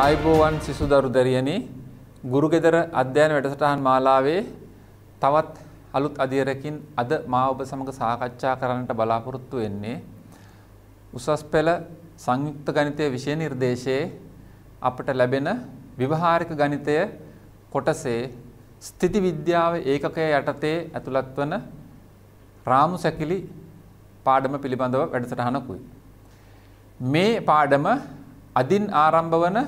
ආයිබෝවන් සිසුදරු දැරියනි ගුරුගෙදර අධ්‍යයන වැඩසටහන් මාලාවේ තවත් අලුත් අධියරකින් අද මා ඔබ සමග සාකච්ඡා කරන්නට බලාපොරොත්තු වෙන්නේ උසස් පෙළ සංයුක්ත ගණිතය විෂය නිර්දේශයේ අපට ලැබෙන විවහාරික ගණිතය කොටසේ ස්ථಿತಿ විද්‍යාව ඒකකය යටතේ ඇතුළත් වන රාමු සැකිලි පාඩම පිළිබඳව වැඩසටහනකුයි. මේ පාඩම අදින් ආරම්භ වන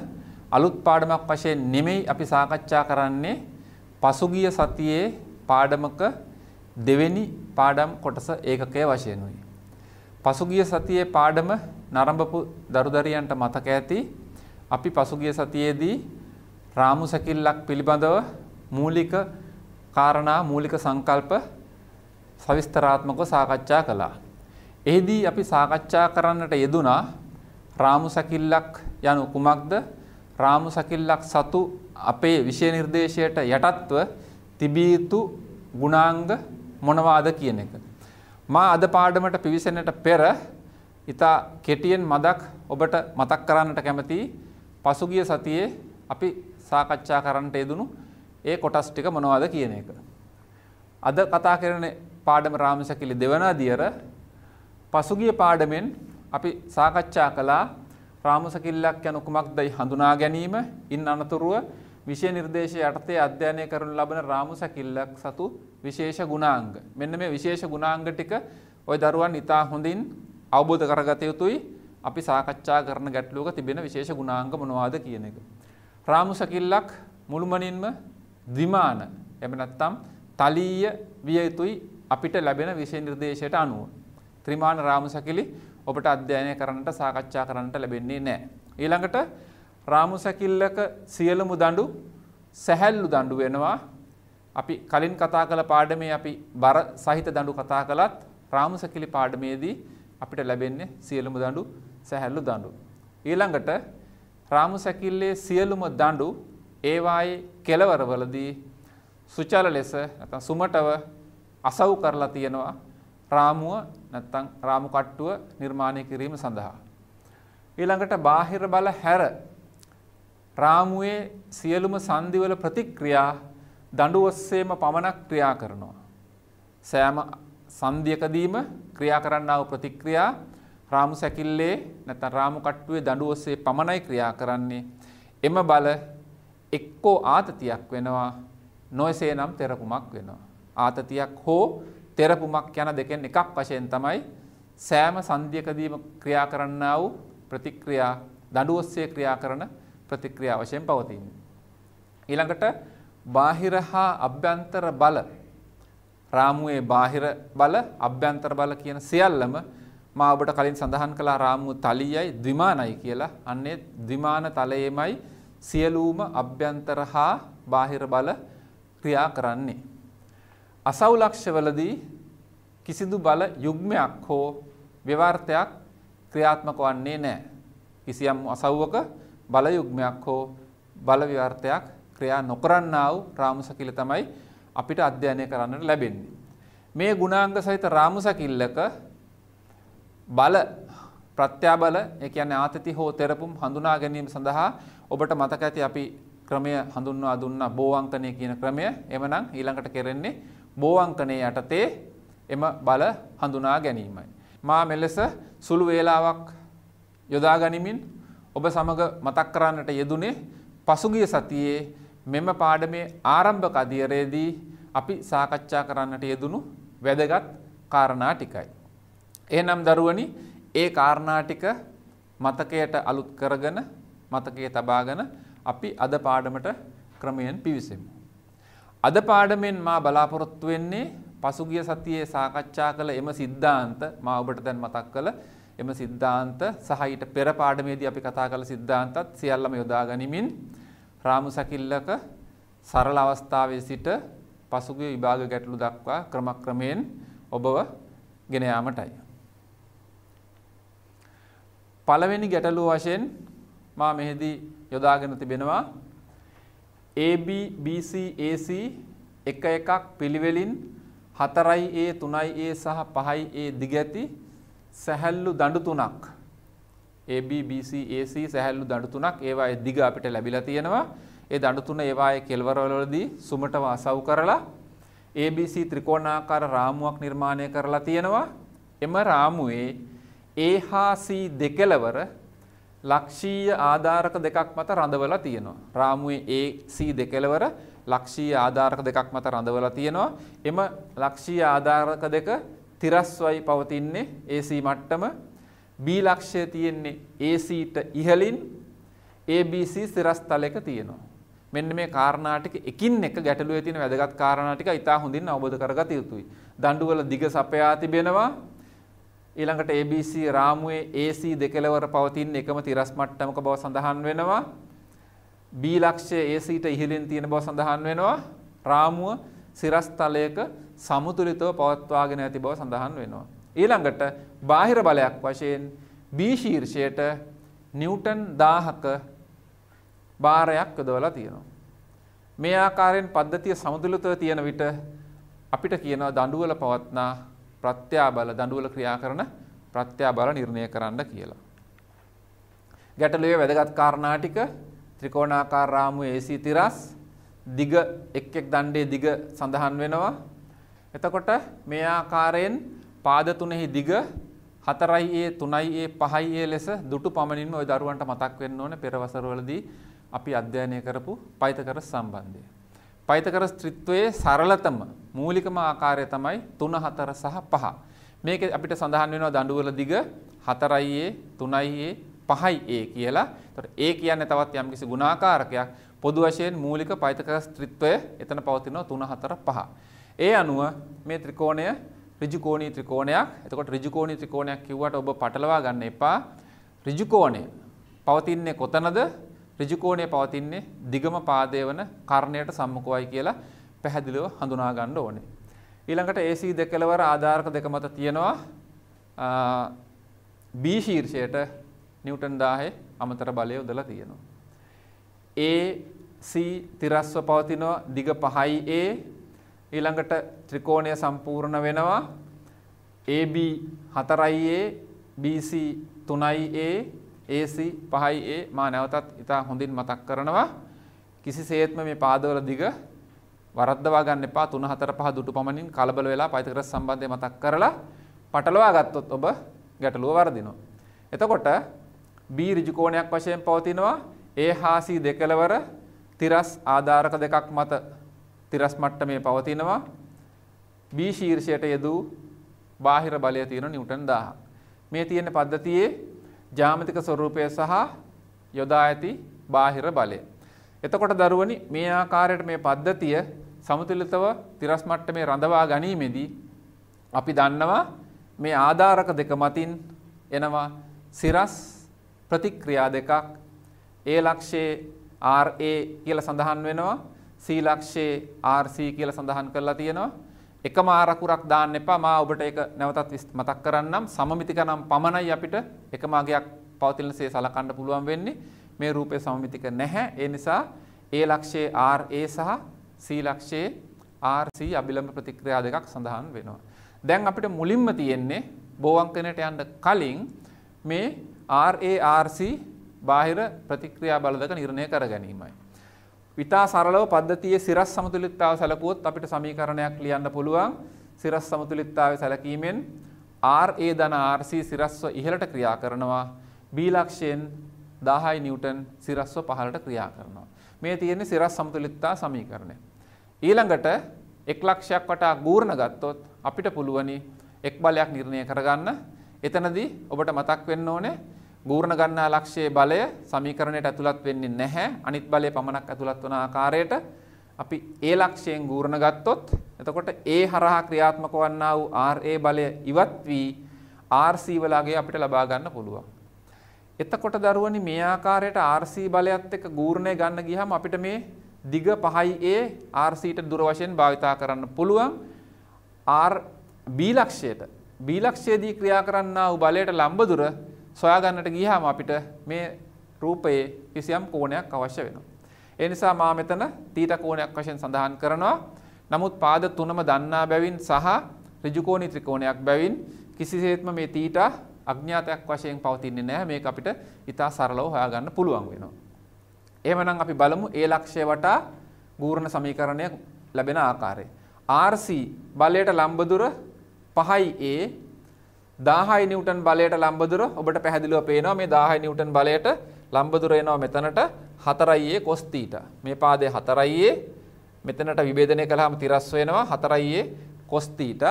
අලුත් පාඩමක් වශයෙන් නෙමෙයි අපි සාකච්ඡා කරන්නේ පසුගිය සතියේ පාඩමක දෙවෙනි පාඩම් කොටස ඒකකයේ වශයෙන්ුයි. පසුගිය සතියේ පාඩම නරඹපු දරුදරියන්ට මතක ඇති අපි පසුගිය සතියේදී රාමු සැකිල්ලක් පිළිබඳව මූලික කාරණා මූලික සංකල්ප සවිස්තරාත්මකව සාකච්ඡා කළා. එෙහිදී අපි සාකච්ඡා කරන්නට යෙදුනා රාමු සැකිල්ලක් යනු කුමක්ද රාමු සකිල්ලක් සතු අපේ විෂය නිර්දේශයට යටත්ව තිබිය යුතු ගුණාංග මොනවාද කියන එක. මා අද පාඩමට පිවිසෙනට පෙර ඉතා කෙටියෙන් මදක් ඔබට මතක් කරන්නට කැමතියි පසුගිය සතියේ අපි සාකච්ඡා කරන්නට යෙදුණු ඒ කොටස් ටික මොනවාද කියන එක. අද කතා කරන පාඩම රාමසකිලි දෙවන දියර පසුගිය පාඩමෙන් අපි සාකච්ඡා කළා රාමසකිල්ලක් යනු කුමක්දයි හඳුනා ගැනීම ඉන් අනතුරුව විෂය නිර්දේශය යටතේ අධ්‍යයනය කරනු ලබන රාමුසකිල්ලක් සතු විශේෂ ගුණාංග. මෙන්න මේ විශේෂ ගුණාංග ටික ওই දරුවන් ඉතා හොඳින් අවබෝධ කරගත යුතුයි. අපි සාකච්ඡා කරන ගැටලුවක තිබෙන විශේෂ ගුණාංග මොනවාද කියන එක. රාමුසකිල්ලක් මුළුමනින්ම ද්විමාන. එහෙම නැත්නම් තලීය විය යුතුයි අපිට ලැබෙන විෂය නිර්දේශයට අනුව. ත්‍රිමාන රාමුසකිලි ඔබට අධ්‍යයනය කරන්නට සාකච්ඡා කරන්නට ලැබෙන්නේ නෑ. ඊළඟට රාමු සැකිල්ලක සියලුමු දඩු සැහැල්ලු දඩු වෙනවා අපි කලින් කතා කළ පාඩමේ අපි බර සහිත දඩු කතා කළත් රාමු සැකිලි පාඩමේදී අපිට ලැබෙන්නේ සියලුම දඩු සැහැල්ලු දඩු. ඊළඟට රාමු සැකිල්ලේ සියලුම දඩු ඒවායේ කෙලවරවලදී සුචල ලෙස නැත්නම් සුමටව අසව් කරලා තියෙනවා රාමුව නැත්තම් රාමු කට්ටුව නිර්මාණය කිරීම සඳහා ඊළඟට බාහිර බල හැර රාමුවේ සියලුම සංදිවල ප්‍රතික්‍රියා දඬු ඔස්සේම පමණක් ක්‍රියා කරනවා සෑම සංදියකදීම ක්‍රියා කරන්නා වූ ප්‍රතික්‍රියා රාමු සැකිල්ලේ නැත්නම් රාමු කට්ටුවේ දඬු ඔස්සේ පමණයි ක්‍රියා කරන්නේ එම බල එක්කෝ ආතතියක් වෙනවා නොයසේනම් තෙරපුමක් වෙනවා ආතතියක් හෝ තෙරපුමක් යන දෙකෙන් එකක් වශයෙන් තමයි සෑම සංධියකදීම ක්‍රියා කරන්නා වූ ප්‍රතික්‍රියා දඬු ඔස්සේ ක්‍රියා කරන ප්‍රතික්‍රියා වශයෙන් පවතින්නේ. ඊළඟට බාහිර හා අභ්‍යන්තර බල රාමුවේ බාහිර බල අභ්‍යන්තර බල කියන සියල්ලම මා ඔබට කලින් සඳහන් කළා රාමුව තලියයි ද්විමානයි කියලා. අන්නේ ද්විමාන තලයේමයි සියලුම අභ්‍යන්තර හා බාහිර බල ක්‍රියා කරන්නේ. අසවුලක්ෂවලදී කිසිදු බල යුග්මයක් හෝ ව්‍යවර්ථයක් ක්‍රියාත්මක වන්නේ නැහැ. කිසියම් අසව්වක බල යුග්මයක් හෝ බල විවර්තයක් ක්‍රියා නොකරන්නා වූ රාමුසකිල තමයි අපිට අධ්‍යයනය කරන්නට ලැබෙන්නේ. මේ ගුණාංග සහිත රාමුසකිල්ලක බල ප්‍රත්‍යාබල ඒ කියන්නේ ආතති හෝ තෙරපුම් හඳුනා ගැනීම සඳහා ඔබට මතක ඇති අපි ක්‍රමය හඳුන්වා දුන්න බෝවංකනය කියන ක්‍රමය එමනම් ඊළඟට කෙරෙන්නේ බෝවංකනය යටතේ එම බල හඳුනා ගැනීමයි. මා මෙලෙස සුළු වේලාවක් යොදා ගනිමින් ඔබ සමග මතක් කරන්නට යෙදුනේ පසුගිය සතියේ මෙම පාඩමේ ආරම්භක අධීරයේදී අපි සාකච්ඡා කරන්නට යෙදුණු වැදගත් කාරණා ටිකයි. එහෙනම් දරුවනි, ඒ කාරණා ටික මතකයට අලුත් කරගෙන මතකයේ තබාගෙන අපි අද පාඩමට ක්‍රමයෙන් පිවිසෙමු. අද පාඩමෙන් මා බලාපොරොත්තු වෙන්නේ පසුගිය සතියේ සාකච්ඡා කළ එම සිද්ධාන්ත මා ඔබට දැන් මතක් කළ එම සිද්ධාන්ත සහ ඊට පෙර පාඩමේදී අපි කතා කළ සිද්ධාන්තත් සියල්ලම යොදා ගනිමින් රාමු සකිල්ලක සරල අවස්ථාවේ සිට පසුගිය විභාග ගැටලු දක්වා ක්‍රමක්‍රමයෙන් ඔබව ගෙන යාමටයි. පළවෙනි ගැටලුව වශයෙන් මා මෙහිදී යොදාගෙන තිබෙනවා AB BC AC එක එකක් පිළිවෙලින් 4A 3A සහ 5A දිග ඇති සැහැල්ලු දඬු තුනක් AB BC AC සැහැල්ලු දඬු තුනක් ඒවායේ දිග අපිට ලැබිලා තියෙනවා ඒ දඬු තුන ඒවායේ කෙළවරවලදී සුමටව අසව් කරලා ABC ත්‍රිකෝණාකාර රාමුවක් නිර්මාණය කරලා තියෙනවා එම රාමුවේ A හා C දෙකලවර ලක්ෂීය ආධාරක දෙකක් මත රඳවලා තියෙනවා. රාමුවේ ඒ C2 කෙලවර ලක්ෂීය ආධාරක දෙකක් මත රඳවලා තියෙනවා. එම ලක්ෂීය ආධාරක දෙක තිරස්වයි පවතින්නේ AC මට්ටම. B ලක්ෂය තියෙන්නේ ACට ඉහළින් ABC සිරස් තලයක තියෙනවා. මෙන්න මේ කාරණා ටික එකින් එක ගැටලුවේ තියෙන වැදගත් කාරණා ටික ඉතා හොඳින් අවබෝධ කරගත යුතුයි. දඬුවල දිග සපයා තිබෙනවා ඊළඟට ABC රාමුවේ AC දෙකලවර පවතින එකම තිරස් මට්ටමක බව සඳහන් වෙනවා. B ලක්ෂය ACට ඉහළින් තියෙන බව සඳහන් වෙනවා. රාමුව සිරස් තලයක සමතුලිතව පවත්වාගෙන ඇති බව සඳහන් වෙනවා. ඊළඟට බාහිර බලයක් වශයෙන් B ශීර්ෂයට නිව්ටන් 1000ක බාරයක් යොදවලා තියෙනවා. මේ ආකාරයෙන් පද්ධතිය සමතුලිතව තියෙන විට අපිට කියනවා දඬුවල පවත්නා ප්‍රත්‍යාබල දඬුවල ක්‍රියා කරන ප්‍රත්‍යාබල නිර්ණය කරන්න කියලා. ගැටලුවේ වැදගත් කාරණා ටික ත්‍රිකෝණාකාර රාමුවේ AC තිරස් දිග එක් එක් දණ්ඩේ දිග සඳහන් වෙනවා. එතකොට මේ ආකාරයෙන් පාද තුනෙහි දිග 4යි A 3යි A 5යි A ලෙස දුටු පමණින්ම ওই දරුවන්ට මතක් වෙන්න ඕනේ පෙරවසරවලදී අපි අධ්‍යයනය කරපු පයිතකරස් සම්බන්ධය. පයිතකර ස්ත්‍රිත්වයේ සරලතම මූලිකම ආකාරය තමයි 3 4 සහ 5. මේක අපිට සඳහන් වෙනවා දඬුවල දිග 4යි 3යි 5යි කියලා. එතකොට ඒ කියන්නේ තවත් යම්කිසි ගුණාකාරකයක්. පොදු වශයෙන් මූලික පයිතකර ස්ත්‍රිත්වය එතන පවතිනවා 3 4 5. ඒ අනුව මේ ත්‍රිකෝණය ඍජු කෝණී ත්‍රිකෝණයක්. එතකොට ඍජු කෝණී ත්‍රිකෝණයක් කිව්වට ඔබ පටලවා ගන්න එපා. ඍජු කෝණය පවතින්නේ කොතනද? ඍජුකෝණය පවතින්නේ දිගම පාදය වන කර්ණයට සම්මුඛවයි කියලා පැහැදිලිව හඳුනා ගන්න ඕනේ. ඊළඟට AC දෙකලවර ආධාරක දෙක මත තියෙනවා B ශීර්ෂයට නිව්ටන් 1000 අමතර බලය යොදලා තියෙනවා. AC තිරස්ව පවතිනවා දිග 5යි A ඊළඟට ත්‍රිකෝණය සම්පූර්ණ වෙනවා AB 4යි A BC 3යි A AC 5A මා නැවතත් ඉතා හොඳින් මතක් කරනවා. කිසිසේත්ම මේ පාදවල දිග වරද්දවා ගන්න එපා 3 4 5 දුටු පමණින් කලබල වෙලා පයිතග්‍රස් සම්බන්ධය මතක් කරලා පටලවා ගත්තොත් ඔබ ගැටලුව වර්ධිනවා. එතකොට B ඍජු කෝණයක් වශයෙන් පවතිනවා A හා C දෙකලවර තිරස් ආධාරක දෙකක් මත තිරස් මට්ටමේ පවතිනවා B ශීර්ෂයට යෙදූ බාහිර බලය තියෙන නිව්ටන් 1000. මේ තියෙන පද්ධතියේ ජාමතික ස්වරූපය සහ යොදා ඇති බාහිර බලය. එතකොට දරුවනි මේ ආකාරයට මේ පද්ධතිය සමතුලිතව තිරස් මට්ටමේ රඳවා ගැනීමේදී අපි දන්නවා මේ ආධාරක දෙක මතින් එනවා සිරස් ප්‍රතික්‍රියා දෙකක් ඒ ලක්ෂයේ RA කියලා සඳහන් වෙනවා C ලක්ෂයේ RC කියලා සඳහන් කරලා තියෙනවා එකම ආරකුරක් දාන්න එපා මා ඔබට ඒක නැවතත් මතක් කරන්නම් සමමිතිකනම් පමණයි අපිට එකම අගයක් පවතිනසේ සලකන්න පුළුවන් වෙන්නේ මේ රූපේ සමමිතික නැහැ ඒ නිසා ඒ ලක්ෂයේ RA සහ C ලක්ෂයේ RC අභිලම්භ ප්‍රතික්‍රියා දෙකක් සඳහන් වෙනවා දැන් අපිට මුලින්ම තියෙන්නේ බෝවංකනයට යන්න කලින් මේ RA RC බාහිර ප්‍රතික්‍රියා බල දෙක නිර්ණය කර ගැනීමයි විතා සරලව පද්ධතියේ සිරස් සමතුලිතතාව සැලකුවොත් අපිට සමීකරණයක් ලියන්න පුළුවන්. සිරස් සමතුලිතතාවය සැලකීමෙන් RA ධන RC සිරස්ව ඉහළට ක්‍රියා කරනවා. B ලක්ෂයෙන් 1000යි නිව්ටන් සිරස්ව පහළට ක්‍රියා කරනවා. මේ තියෙන්නේ සිරස් සමතුලිතතා සමීකරණය. ඊළඟට එක් ලක්ෂයක් වටා ගූර්ණ ගත්තොත් අපිට පුළුවනි එක් බලයක් නිර්ණය කරගන්න. එතනදී ඔබට මතක් වෙන්න ඕනේ බූර්ණ ගන්නා ලක්ෂයේ බලය සමීකරණයට ඇතුළත් වෙන්නේ නැහැ. අනිත් බලය පමණක් ඇතුළත් වන ආකාරයට අපි ඒ ලක්ෂයෙන් ගූර්ණ ගත්තොත් එතකොට ඒ හරහා ක්‍රියාත්මක වන්නා වූ RA බලය ඉවත් වී RC වලගේ අපිට ලබා ගන්න පුළුවන්. එතකොට දරුවනි මේ ආකාරයට RC බලයත් එක්ක ගූර්ණය ගන්න ගියහම අපිට මේ දිග 5A RCට දුර වශයෙන් භාවිතා කරන්න පුළුවන්. R B ලක්ෂයට B ලක්ෂයේදී ක්‍රියා කරන්නා වූ බලයට ලම්බ දුර සොයාගන්නට ගියහම අපිට මේ රූපයේ කිසියම් කෝණයක් අවශ්‍ය වෙනවා. ඒ නිසා මා මෙතන තීට කෝණයක් වශයෙන් සඳහන් කරනවා. නමුත් පාද තුනම දන්නා බැවින් සහ ඍජුකෝණී ත්‍රිකෝණයක් බැවින් කිසිසේත්ම මේ තීටා අඥාතයක් වශයෙන් පවතින්නේ නැහැ. මේක අපිට ඉතා සරලව හොයාගන්න පුළුවන් වෙනවා. එහෙමනම් අපි බලමු ඒ ලක්ෂය වටා ගූර්ණ සමීකරණය ලැබෙන ආකාරය. RC බලයට ලම්බ දුර 5A දාහයි නිවටන් බලයට ලම්බදුර ඔබට පැහැදිලිව පේනවා මේ දාහයි නිවටන් බලයට ලම්බදුර එනවා මෙතනට හතරයියේ කොස්තීට මේ පාදය හතරයියේ මෙතනට විභේදනය කළාම තිරස් වෙනවා හතරයියේ කොස්තීට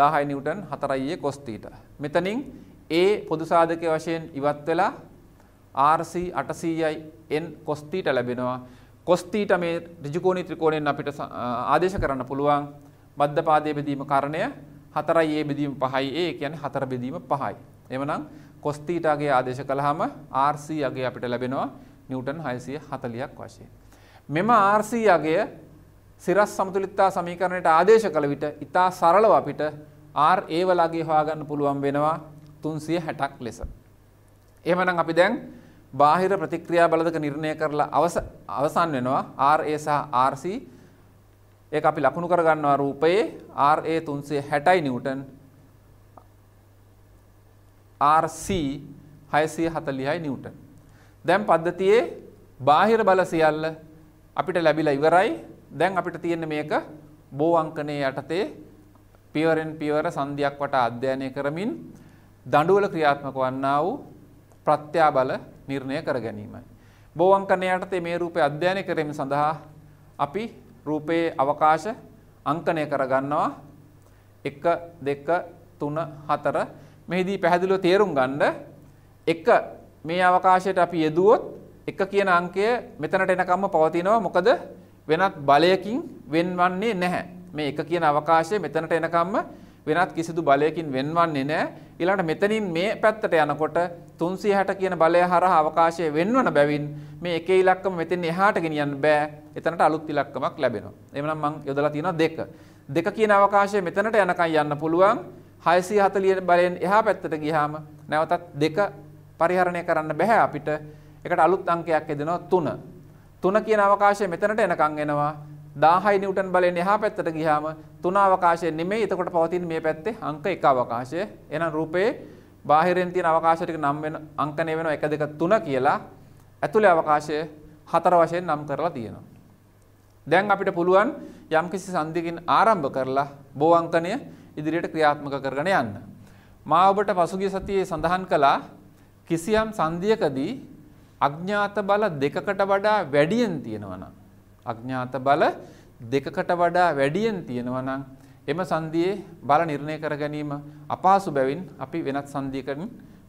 දාහයි නිවටන් හතරයියේ කොස්තීට මෙතනින් ඒ පොදු සාධකයේ වශයෙන් ඉවත් වෙලා RC 800යි n කොස්තීට ලැබෙනවා කොස්තීට මේ ඍජු කෝණී ත්‍රිකෝණයෙන් අපිට ආදේශ කරන්න පුළුවන් මධ්‍ය පාදයේ බෙදීම කාරණය හතරයි ඒ බෙදීම පහයි ඒ කියන්නේ හතර බෙදීම පහයි. එමනම් cos theta ගේ ආදේශ කළාම RC අගය අපිට ලැබෙනවා නිව්ටන් 640ක් වශයෙන්. මෙම RC අගය සිරස් සමතුලිතතා සමීකරණයට ආදේශ කළ විට ඉතා සරලව අපිට R ඒ වලගේ හොයාගන්න පුළුවන් වෙනවා 360ක් ලෙස. එහෙමනම් අපි දැන් බාහිර ප්‍රතික්‍රියා බලදක නිර්ණය කරලා අවස අවසන් වෙනවා RA සහ RC ඒක අපි ලකුණු කරගන්නවා රූපයේ RA 360යි නිව්ටන් RC 640යි නිව්ටන්. දැන් පද්ධතියේ බාහිර බල සියල්ල අපිට ලැබිලා ඉවරයි. දැන් අපිට තියෙන්නේ මේක බෝ අංකණයේ යටතේ පියවරෙන් පියවර සංධියක් වටා අධ්‍යයනය කරමින් දඬුවල ක්‍රියාත්මක වන්නා වූ ප්‍රත්‍යාබල නිර්ණය කර ගැනීමයි. බෝ අංකණයේ යටතේ මේ රූපය අධ්‍යයනය කිරීම සඳහා අපි රූපයේ අවකාශ අංකනය කරගන්නවා 1 2 3 4 මෙහිදී පැහැදිලිව තේරුම් ගන්න 1 මේ අවකාශයට අපි යෙදුවොත් 1 කියන අංකය මෙතනට එනකම්ම පවතිනවා මොකද වෙනත් බලයකින් වෙන්වන්නේ නැහැ මේ 1 කියන අවකාශය මෙතනට එනකම්ම වෙනත් කිසිදු බලයකින් වෙන්වන්නේ නැහැ. ඊළඟට මෙතනින් මේ පැත්තට යනකොට 360 කියන බලය හරහා අවකාශය වෙන්වන බැවින් මේ එක ඉලක්කම මෙතෙන් එහාට ගෙනියන්න බෑ. එතනට අලුත් ඉලක්කමක් ලැබෙනවා. එහෙනම් මම යොදලා තියෙනවා 2. 2 කියන අවකාශය මෙතනට යනකම් යන්න පුළුවන්. 640 බලයෙන් එහා පැත්තට ගියාම නැවතත් 2 පරිහරණය කරන්න බෑ අපිට. ඒකට අලුත් අංකයක් එදෙනවා 3. 3 කියන අවකාශය මෙතනට එනකම් එනවා. දාහයි නිවටන් බලෙන් එහා පැත්තට ගිහාම තුනාවකාශය නෙමේ එතකොට පවතින මේ පැත්තේ අංක එක අවකාශය එනම් රූපයේ බාහිරෙන් තියෙන අවකාශයක නම් වෙන අංකණය වෙනවා 1 2 3 කියලා ඇතුලේ අවකාශය හතර වශයෙන් නම් කරලා තියෙනවා. දැන් අපිට පුළුවන් යම්කිසි සංදිකින් ආරම්භ කරලා බෝ අංකණය ඉදිරියට ක්‍රියාත්මක කරගෙන යන්න. මා ඔබට පසුගිය සතියේ සඳහන් කළා කිසියම් සංදියකදී අඥාත බල දෙකකට වඩා වැඩියෙන් තියෙනවා නම් අඥාත බල දෙකකට වඩා වැඩියෙන් තියෙනවා නම් එම සංධියේ බල නිර්ණය කර ගැනීම අපහසු බැවින් අපි වෙනත් සංධියකින්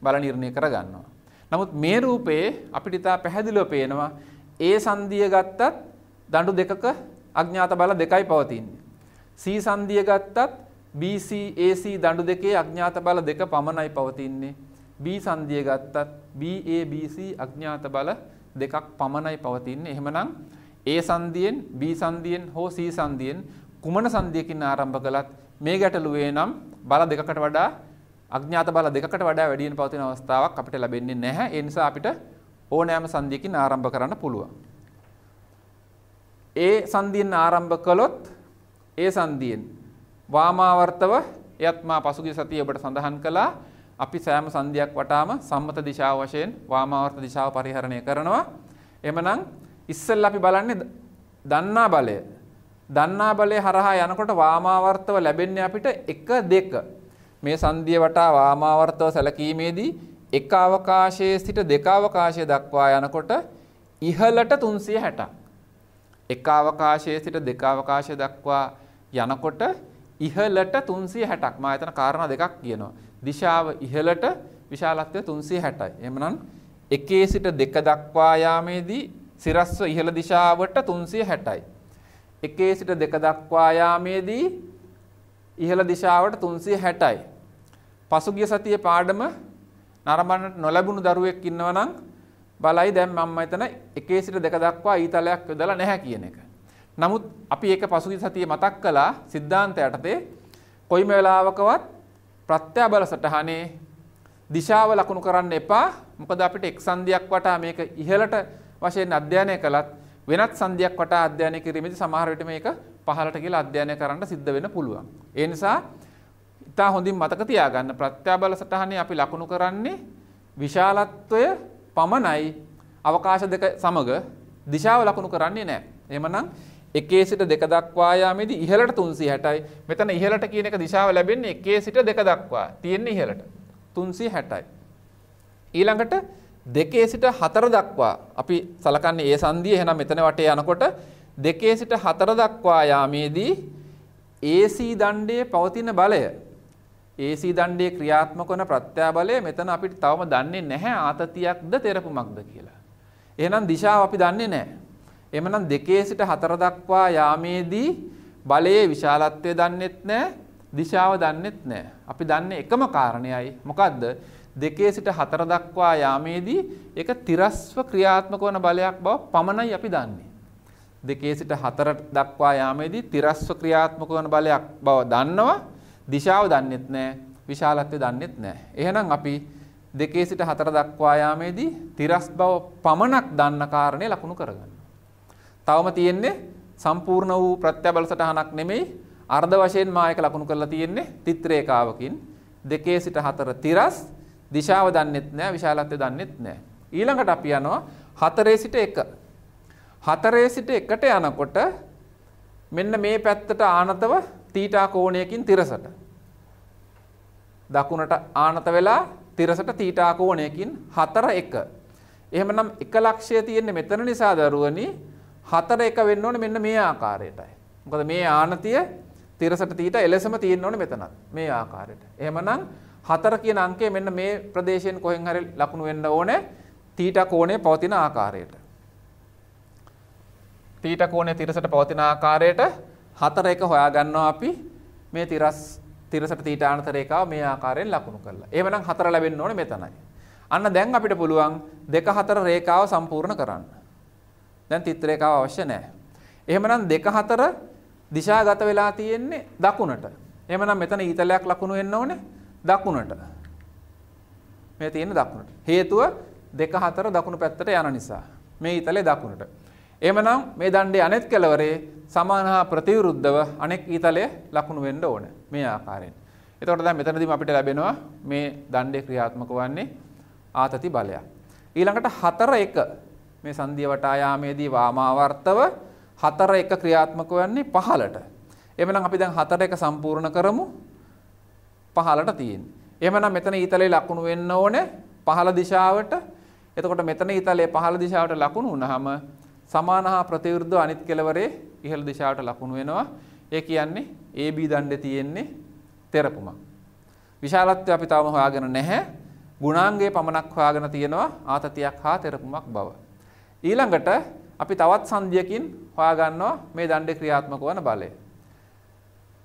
බල නිර්ණය කර ගන්නවා. නමුත් මේ රූපයේ අපිට ඉතා පැහැදිලිව පේනවා ඒ සංධිය ගත්තත් දඬු දෙකක අඥාත බල දෙකයි පවතින්නේ. C සංධිය ගත්තත් BC AC දඬු දෙකේ අඥාත බල දෙක පමණයි පවතින්නේ. B සංධිය ගත්තත් BABC අඥාත බල දෙකක් පමණයි පවතින්නේ. එහෙමනම් ඒ සංදියෙන් B සංදියෙන් හෝ C සංදියෙන් කුමන සංදියකින් ආරම්භ කළත් මේ ගැටලුවේ නම් බල දෙකකට වඩා අඥාත බල දෙකකට වඩා වැඩියෙන් පවතින අවස්ථාවක් අපිට ලැබෙන්නේ නැහැ. ඒ නිසා අපිට ඕනෑම සංදියකින් ආරම්භ කරන්න පුළුවන්. ඒ සංදියෙන් ආරම්භ කළොත් ඒ සංදියෙන් වාමාවර්තව එයත් මා පසුගිය සතියේ ඔබට සඳහන් කළා අපි සෑම සංදියක් වටාම සම්මත දිශාව වශයෙන් වාමාවර්ත දිශාව පරිහරණය කරනවා. එමනම් ඉස්සෙල්ල අපි බලන්නේ දන්නා බලය. දන්නා බලය හරහා යනකොට වාමාවර්තව ලැබෙන්නේ අපිට 1 2. මේ සංධිය වටා වාමාවර්තව සැලකීමේදී එක අවකාශයේ සිට දෙක අවකාශය දක්වා යනකොට ඉහළට 360ක්. එක අවකාශයේ සිට දෙක අවකාශය දක්වා යනකොට ඉහළට 360ක්. මම එතන කාරණා දෙකක් කියනවා. දිශාව ඉහළට විශාලත්වය 360යි. එහෙමනම් එකේ සිට දෙක දක්වා යාමේදී සිරස්ව ඉහළ දිශාවට 360යි. එකේ සිට දෙක දක්වා යාමේදී ඉහළ දිශාවට 360යි. පසුගිය සතියේ පාඩම නරඹන්න නොලැබුණු දරුවෙක් ඉන්නවා නම් බලයි දැන් මම එතන එකේ සිට දෙක දක්වා ඊතලයක් යොදලා නැහැ කියන එක. නමුත් අපි ඒක පසුගිය සතියේ මතක් කළා සිද්ධාන්ත යටතේ කොයිම වෙලාවකවත් ප්‍රත්‍යබල සටහනේ දිශාව ලකුණු කරන්න එපා. මොකද අපිට එක්සන්දියක් වටා මේක ඉහළට වශයෙන් අධ්‍යයනය කළත් වෙනත් සංධියක් වටා අධ්‍යයනය කිරීමේදී සමහර විට මේක පහළට කියලා අධ්‍යයනය කරන්න සිද්ධ වෙන්න පුළුවන්. ඒ නිසා ඉතා හොඳින් මතක තියාගන්න ප්‍රත්‍යාබල සටහනේ අපි ලකුණු කරන්නේ විශාලත්වය පමණයි අවකාශ දෙක සමග දිශාව ලකුණු කරන්නේ නැහැ. එහෙමනම් එකේ සිට දෙක දක්වා යාමේදී ඉහළට 360යි. මෙතන ඉහළට කියන එක දිශාව ලැබෙන්නේ එකේ සිට දෙක දක්වා. තියෙන්නේ ඉහළට. 360යි. ඊළඟට දෙකේ සිට හතර දක්වා අපි සලකන්නේ ඒ සංදිය එහෙනම් මෙතන වටේ යනකොට දෙකේ සිට හතර දක්වා යාමේදී AC දණ්ඩයේ පවතින බලය AC දණ්ඩයේ ක්‍රියාත්මක වන ප්‍රත්‍යාබලය මෙතන අපිට තවම දන්නේ නැහැ ආතතියක්ද තෙරපුමක්ද කියලා. එහෙනම් දිශාව අපි දන්නේ නැහැ. එමනම් දෙකේ සිට හතර දක්වා යාමේදී බලයේ විශාලත්වය දන්නෙත් නැහැ, දිශාව දන්නෙත් නැහැ. අපි දන්නේ එකම කාරණයයි. මොකද්ද? දෙකේ සිට හතර දක්වා යාමේදී ඒක තිරස්ව ක්‍රියාත්මක වන බලයක් බව පමණයි අපි දන්නේ. දෙකේ සිට හතර දක්වා යාමේදී තිරස්ව ක්‍රියාත්මක වන බලයක් බව දන්නවා. දිශාව දන්නෙත් නැහැ, විශාලත්වය දන්නෙත් නැහැ. එහෙනම් අපි දෙකේ සිට හතර දක්වා යාමේදී තිරස් බව පමණක් දන්න කාරණේ ලකුණු කරගන්නවා. තවම තියෙන්නේ සම්පූර්ණ වූ ප්‍රත්‍යබල සටහනක් නෙමෙයි අර්ධ වශයෙන් මායක ලකුණු කරලා තියෙන්නේ තිත්‍රේකාවකින් දෙකේ සිට හතර තිරස් දිශාව දන්නෙත් නෑ විශාලත්වය දන්නෙත් නෑ. ඊළඟට අපි යනවා හතරේ සිට එක. හතරේ සිට එකට යනකොට මෙන්න මේ පැත්තට ආනතව තීටා කෝණයකින් තිරසට. දකුණට ආනත වෙලා තිරසට තීටා කෝණයකින් හතර එක. එහෙමනම් එක ලක්ෂය තියෙන්නේ මෙතන නිසා දරුවනි හතර එක වෙන්න ඕනේ මෙන්න මේ ආකාරයටයි. මොකද මේ ආනතිය තිරසට තීට එලෙසම තියෙන්න ඕනේ මෙතනත්. මේ ආකාරයට. එහෙමනම් හතර කියන අංකය මෙන්න මේ ප්‍රදේශයෙන් කොහෙන් හරි ලකුණු වෙන්න ඕනේ තීටා කෝණය පවතින ආකාරයට. තීටා කෝණය තිරසට පවතින ආකාරයට හතර එක හොයාගන්නවා අපි මේ තිරස් තිරසට තීටාන්තරයක මේ ආකාරයෙන් ලකුණු කරලා. එහෙමනම් හතර ලැබෙන්න ඕනේ මෙතනයි. අන්න දැන් අපිට පුළුවන් දෙක හතර රේඛාව සම්පූර්ණ කරන්න. දැන් තිත් රේඛාව අවශ්‍ය නැහැ. එහෙමනම් දෙක හතර දිශාගත වෙලා තියෙන්නේ දකුණට. එහෙමනම් මෙතන ඊතලයක් ලකුණු වෙන්න ඕනේ. දකුණට. මේ තියෙන දකුණට. හේතුව දෙක හතර දකුණු පැත්තට යන නිසා. මේ ඊතලයේ දකුණට. එහෙමනම් මේ දණ්ඩේ අනෙත් කෙළවරේ සමාන හා ප්‍රතිවිරුද්ධව අනෙක් ඊතලය ලකුණු වෙන්න ඕනේ මේ ආකාරයෙන්. එතකොට දැන් මෙතනදීම අපිට ලැබෙනවා මේ දණ්ඩේ ක්‍රියාත්මක වන්නේ ආතති බලයක්. ඊළඟට 4 1 මේ සංධිය වටායාමේදී වාමාවර්තව 4 1 ක්‍රියාත්මක වන්නේ 15ට. එවනම් අපි දැන් 4 1 සම්පූර්ණ කරමු. පහලට තියෙන්නේ. එහෙමනම් මෙතන ඊතලයේ ලකුණු වෙන්න ඕනේ පහළ දිශාවට. එතකොට මෙතන ඊතලයේ පහළ දිශාවට ලකුණු වුණාම සමාන හා ප්‍රතිවිරුද්ධ අනිත් කෙළවරේ ඉහළ දිශාවට ලකුණු වෙනවා. ඒ කියන්නේ AB දණ්ඩේ තියෙන්නේ තෙරපුමක්. විශාලත්වය අපි තාම හොයාගෙන නැහැ. ගුණාංගයේ පමණක් හොයාගෙන තියෙනවා ආතතියක් හා තෙරපුමක් බව. ඊළඟට අපි තවත් සංධියකින් හොයාගන්නවා මේ දණ්ඩේ ක්‍රියාත්මක වන බලය.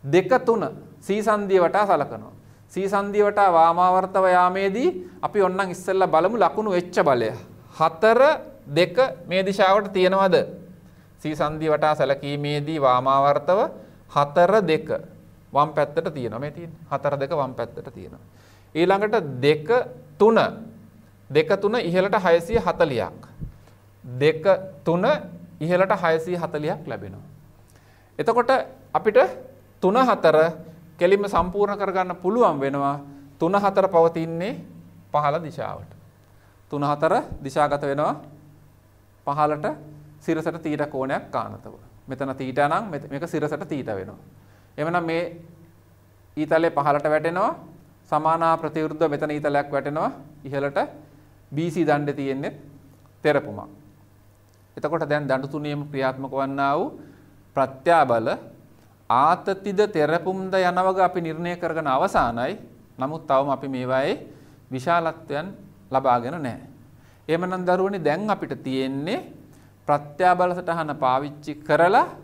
දෙක තුන සීසන්දිය වටා සලකනවා. සීසන්දිය වටා වාමාවර්තව යාමේදී අපි ඔන්නම් ඉස්සෙල්ලා බලමු ලකුණු වෙච්ච බලය. 4 2 මේ දිශාවට තියනවද? සීසන්දිය වටා සැලකීමේදී වාමාවර්තව 4 2 වම් පැත්තට තියෙනවා මේ තියෙන්නේ. 4 2 වම් පැත්තට තියෙනවා. ඊළඟට 2 3 2 3 ඉහළට 640ක්. 2 3 ඉහළට 640ක් ලැබෙනවා. එතකොට අපිට තුන හතර කෙලිම සම්පූර්ණ කරගන්න පුළුවන් වෙනවා තුන හතර පවතින්නේ පහළ දිශාවට. තුන හතර දිශාගත වෙනවා පහළට සිරසට තීට කෝණයක් කානතව. මෙතන තීට නම් මේක සිරසට තීට වෙනවා. එමනම් මේ ඊතලය පහළට වැටෙනවා සමානා ප්‍රතිවිරුද්ධ මෙතන ඊතලයක් වැටෙනවා ඉහළට BC දණ්ඩේ තියෙන්නේ තෙරපුමක්. එතකොට දැන් දඬු තුනියම ක්‍රියාත්මක වන්නා වූ ප්‍රත්‍යාබල ආතතිද තෙරපුම්ද යනවග අපි නිර්ණය කරගෙන අවසానයි. නමුත් තවම අපි මේවායේ විශාලත්වයන් ලබාගෙන නැහැ. එහෙමනම් දරුවනේ දැන් අපිට තියෙන්නේ ප්‍රත්‍යාබල සටහන පාවිච්චි කරලා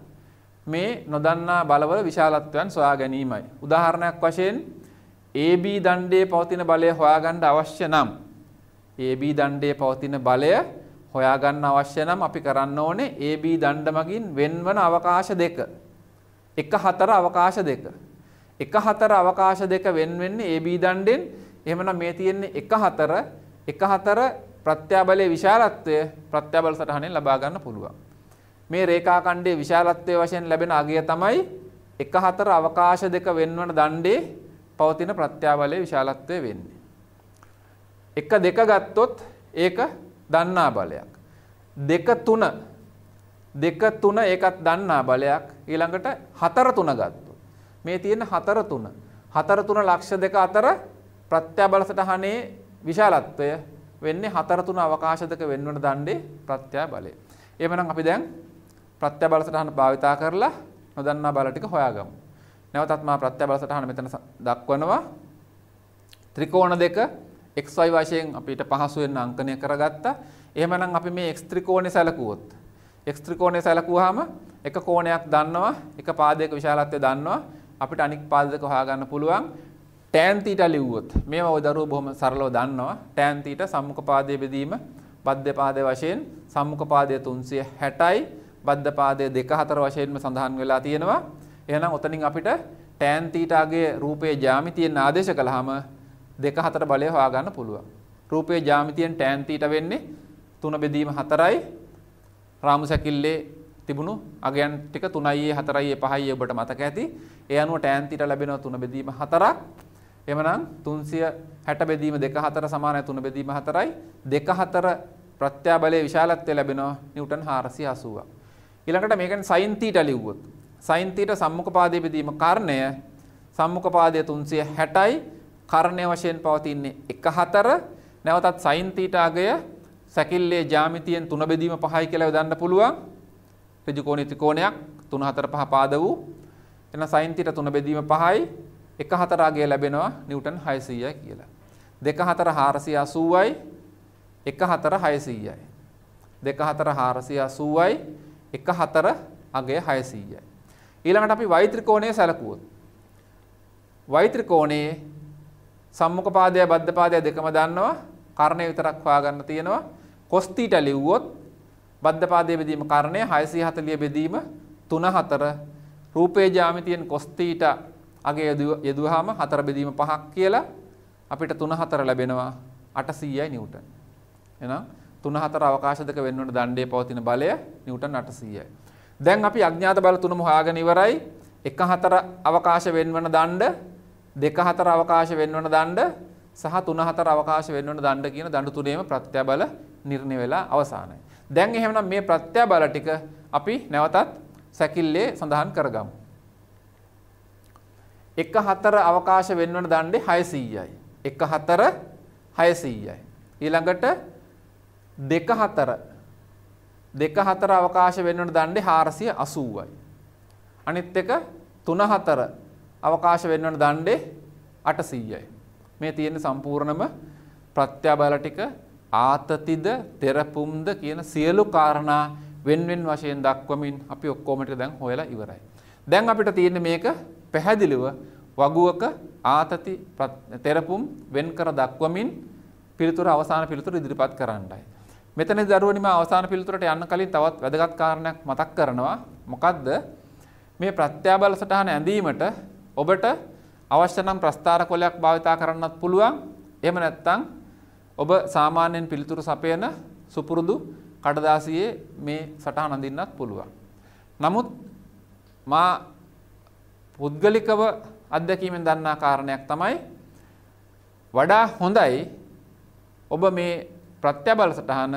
මේ නොදන්නා බලවල විශාලත්වයන් සොයා ගැනීමයි. උදාහරණයක් වශයෙන් AB දණ්ඩේ පවතින බලය හොයාගන්න අවශ්‍ය නම් AB දණ්ඩේ පවතින බලය හොයාගන්න අවශ්‍ය නම් අපි කරන්න ඕනේ AB දණ්ඩ මගින් වෙන්වන අවකාශ දෙක. එක හතර අවකාශ දෙක. එක හතර අවකාශ දෙක වෙන් වෙන්නේ AB දණ්ඩෙන්. එහෙමනම් මේ තියෙන්නේ එක හතර එක හතර ප්‍රත්‍යාබලයේ විශාලත්වය ප්‍රත්‍යාබල සටහනෙන් ලබා ගන්න පුළුවන්. මේ රේඛාඛණ්ඩයේ විශාලත්වය වශයෙන් ලැබෙන අගය තමයි එක හතර අවකාශ දෙක වෙන්වන දණ්ඩේ පවතින ප්‍රත්‍යාබලයේ විශාලත්වය වෙන්නේ. එක දෙක ගත්තොත් ඒක දන්නා බලයක්. දෙක තුන දෙක තුන ඒකත් දන්නා බලයක් ඊළඟට හතර තුන ගත්තු. මේ තියෙන හතර තුන. හතර තුන ලක්ෂ දෙක අතර ප්‍රත්‍යබල සටහනේ විශාලත්වය වෙන්නේ හතර තුන අවකාශ දෙක වෙන්වන දණ්ඩේ ප්‍රත්‍යබලය. එහෙමනම් අපි දැන් ප්‍රත්‍යබල සටහන භාවිතා කරලා නොදන්නා බල ටික හොයාගමු. නැවතත් මා ප්‍රත්‍යබල සටහන මෙතන දක්වනවා. ත්‍රිකෝණ දෙක xy වශයෙන් අපිට පහසුවෙන් අංකනය කරගත්තා. එහෙමනම් අපි මේ x ත්‍රිකෝණය සැලකුවොත් x ත්‍රිකෝණය සැලකුවාම එක කෝණයක් දන්නවා එක පාදයක විශාලත්වය දන්නවා අපිට අනික් පාද දෙක හොයාගන්න පුළුවන් tan θ ලිව්වොත් මේවා ඔය දරුවෝ බොහොම සරලව දන්නවා tan θ සම්මුඛ පාදයේ බෙදීම බද්ධ පාදයේ වශයෙන් සම්මුඛ පාදය 360යි බද්ධ පාදය 2 4 වශයෙන්ම සඳහන් වෙලා තියෙනවා එහෙනම් ඔතනින් අපිට tan θගේ රූපයේ ජ්‍යාමිතියෙන් ආදේශ කළාම 2 4 බලය හොයාගන්න පුළුවන් රූපයේ ජ්‍යාමිතියෙන් tan θ වෙන්නේ 3 බෙදීම 4යි රාමු සැකිල්ලේ තිබුණු අගයන් ටික 3යි 4යි 5යි ඔබට මතක ඇති. ඒ අනුව ටෑන් තීට ලැබෙනවා 3 බෙදීම 4ක්. එමනම් 360 බෙදීම 2 4 සමානයි 3 බෙදීම 4යි. 2 4 ප්‍රත්‍යාබලයේ විශාලත්වය ලැබෙනවා නිව්ටන් 480ක්. ඊළඟට මේකෙන් sin θ ලිව්වොත් sin θ සම්මුඛ පාදයේ බෙදීම කර්ණය සම්මුඛ පාදය 360යි කර්ණය වශයෙන් පවතින්නේ 1 4 නැවතත් sin θ අගය සැකිල්ලේ ජ්‍යාමිතියෙන් තුන බෙදීම 5යි කියලා යොදන්න පුළුවන්. ඍජු කෝණී ත්‍රිකෝණයක් 3 4 5 පාද වූ. එන sin θ තුන බෙදීම 5යි 1 4 අගය ලැබෙනවා නිව්ටන් 600යි කියලා. 2 4 480යි 1 4 600යි. 2 4 480යි 1 4 අගය 600යි. ඊළඟට අපි y ත්‍රිකෝණය සැලකුවොත් y ත්‍රිකෝණයේ සම්මුඛ පාදය බද්ධ පාදය දෙකම දන්නවා කර්ණය විතරක් හොයාගන්න තියෙනවා cos theta ලිව්වොත් බද්ධ පාදයේ බෙදීම කරණය 640 බෙදීම 3 4 රූපේ ජ්‍යාමිතියෙන් cos theta අගේ යෙදුවාම 4 බෙදීම 5ක් කියලා අපිට 3 4 ලැබෙනවා 800යි නිව්ටන්. එහෙනම් 3 4 අවකාශ දෙක වෙනුවට දණ්ඩේ පවතින බලය නිව්ටන් 800යි. දැන් අපි අඥාත බල තුනම හොයාගෙන ඉවරයි. 1 4 අවකාශ වෙන්වන දණ්ඩ, 2 4 අවකාශ වෙන්වන දණ්ඩ සහ 3 4 අවකාශ වෙන්වන දණ්ඩ කියන දණ්ඩ තුනේම ප්‍රත්‍යබල නිර්ණය වෙලා අවසానයි. දැන් එහෙමනම් මේ ප්‍රත්‍ය බල ටික අපි නැවතත් සැකිල්ලේ සඳහන් කරගමු. 14 අවකාශ වෙන්වන දණ්ඩේ 600යි. 14 600යි. ඊළඟට 24 24 අවකාශ වෙන්වන දණ්ඩේ 480යි. අනිත් එක 34 අවකාශ වෙන්වන දණ්ඩේ 800යි. මේ තියෙන සම්පූර්ණම ප්‍රත්‍යබල ටික ආතතිද තෙරපුම්ද කියන සියලු කාරණා වෙන්වෙන් වශයෙන් දක්වමින් අපි ඔක්කොමට දැන් හොයලා ඉවරයි. දැන් අපිට තියෙන්නේ මේක පැහැදිලිව වගුවක ආතති තෙරපුම් වෙන් කර දක්වමින් පිළිතුර අවසාන පිළිතුර ඉදිරිපත් කරන්නයි. මෙතන දරුවනි මම අවසාන පිළිතුරට යන්න කලින් තවත් වැදගත් කාරණයක් මතක් කරනවා. මොකද්ද? මේ ප්‍රත්‍යාබල සටහන ඇඳීමට ඔබට අවශ්‍ය නම් ප්‍රස්ථාර කොලයක් භාවිතා කරන්නත් පුළුවන්. එහෙම නැත්නම් ඔබ සාමාන්‍යයෙන් පිළිතුරු සපයන සුපුරුදු කඩදාසියේ මේ සටහන අඳින්නත් පුළුවන්. නමුත් මා පුද්ගලිකව අත්දැකීමෙන් දන්නා කාරණයක් තමයි වඩා හොඳයි ඔබ මේ ප්‍රත්‍යබල සටහන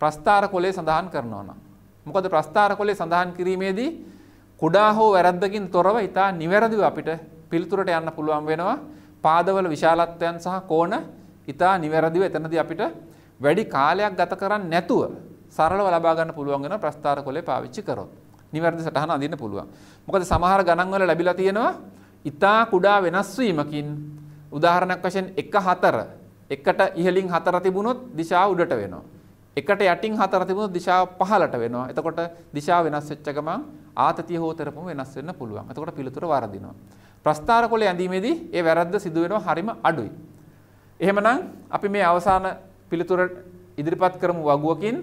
ප්‍රස්ථාර කොලේ සඳහන් කරනවා නම්. මොකද ප්‍රස්ථාර කොලේ සඳහන් කිරීමේදී කුඩා හෝ වැරද්දකින් තොරව ඉතා නිවැරදිව අපිට පිළිතුරට යන්න පුළුවන් වෙනවා පාදවල විශාලත්වයන් සහ කෝණ ඉතා නිවැරදිව එතනදී අපිට වැඩි කාලයක් ගත කරන්නේ නැතුව සරලව ලබා ගන්න පුළුවන් වෙන ප්‍රස්ථාර කොලේ පාවිච්චි කරොත්. නිවැරදි සටහන අඳින්න පුළුවන්. මොකද සමහර ගණන් වල ලැබිලා තියෙනවා ඉතා කුඩා වෙනස් වීමකින් උදාහරණයක් වශයෙන් 1 4 එකට ඉහලින් 4 තිබුණොත් දිශාව උඩට වෙනවා. එකට යටින් 4 තිබුණොත් දිශාව පහළට වෙනවා. එතකොට දිශාව වෙනස් වෙච්ච ගමන් ආතතිය හෝ තරපම වෙනස් වෙන්න පුළුවන්. එතකොට පිළිතුර වරදිනවා. ප්‍රස්ථාර කොලේ ඇඳීමේදී ඒ වැරද්ද සිදු වෙනවා හරිම අඩුයි. එහෙමනම් අපි මේ අවසාන පිළිතුර ඉදිරිපත් කරමු වගුවකින්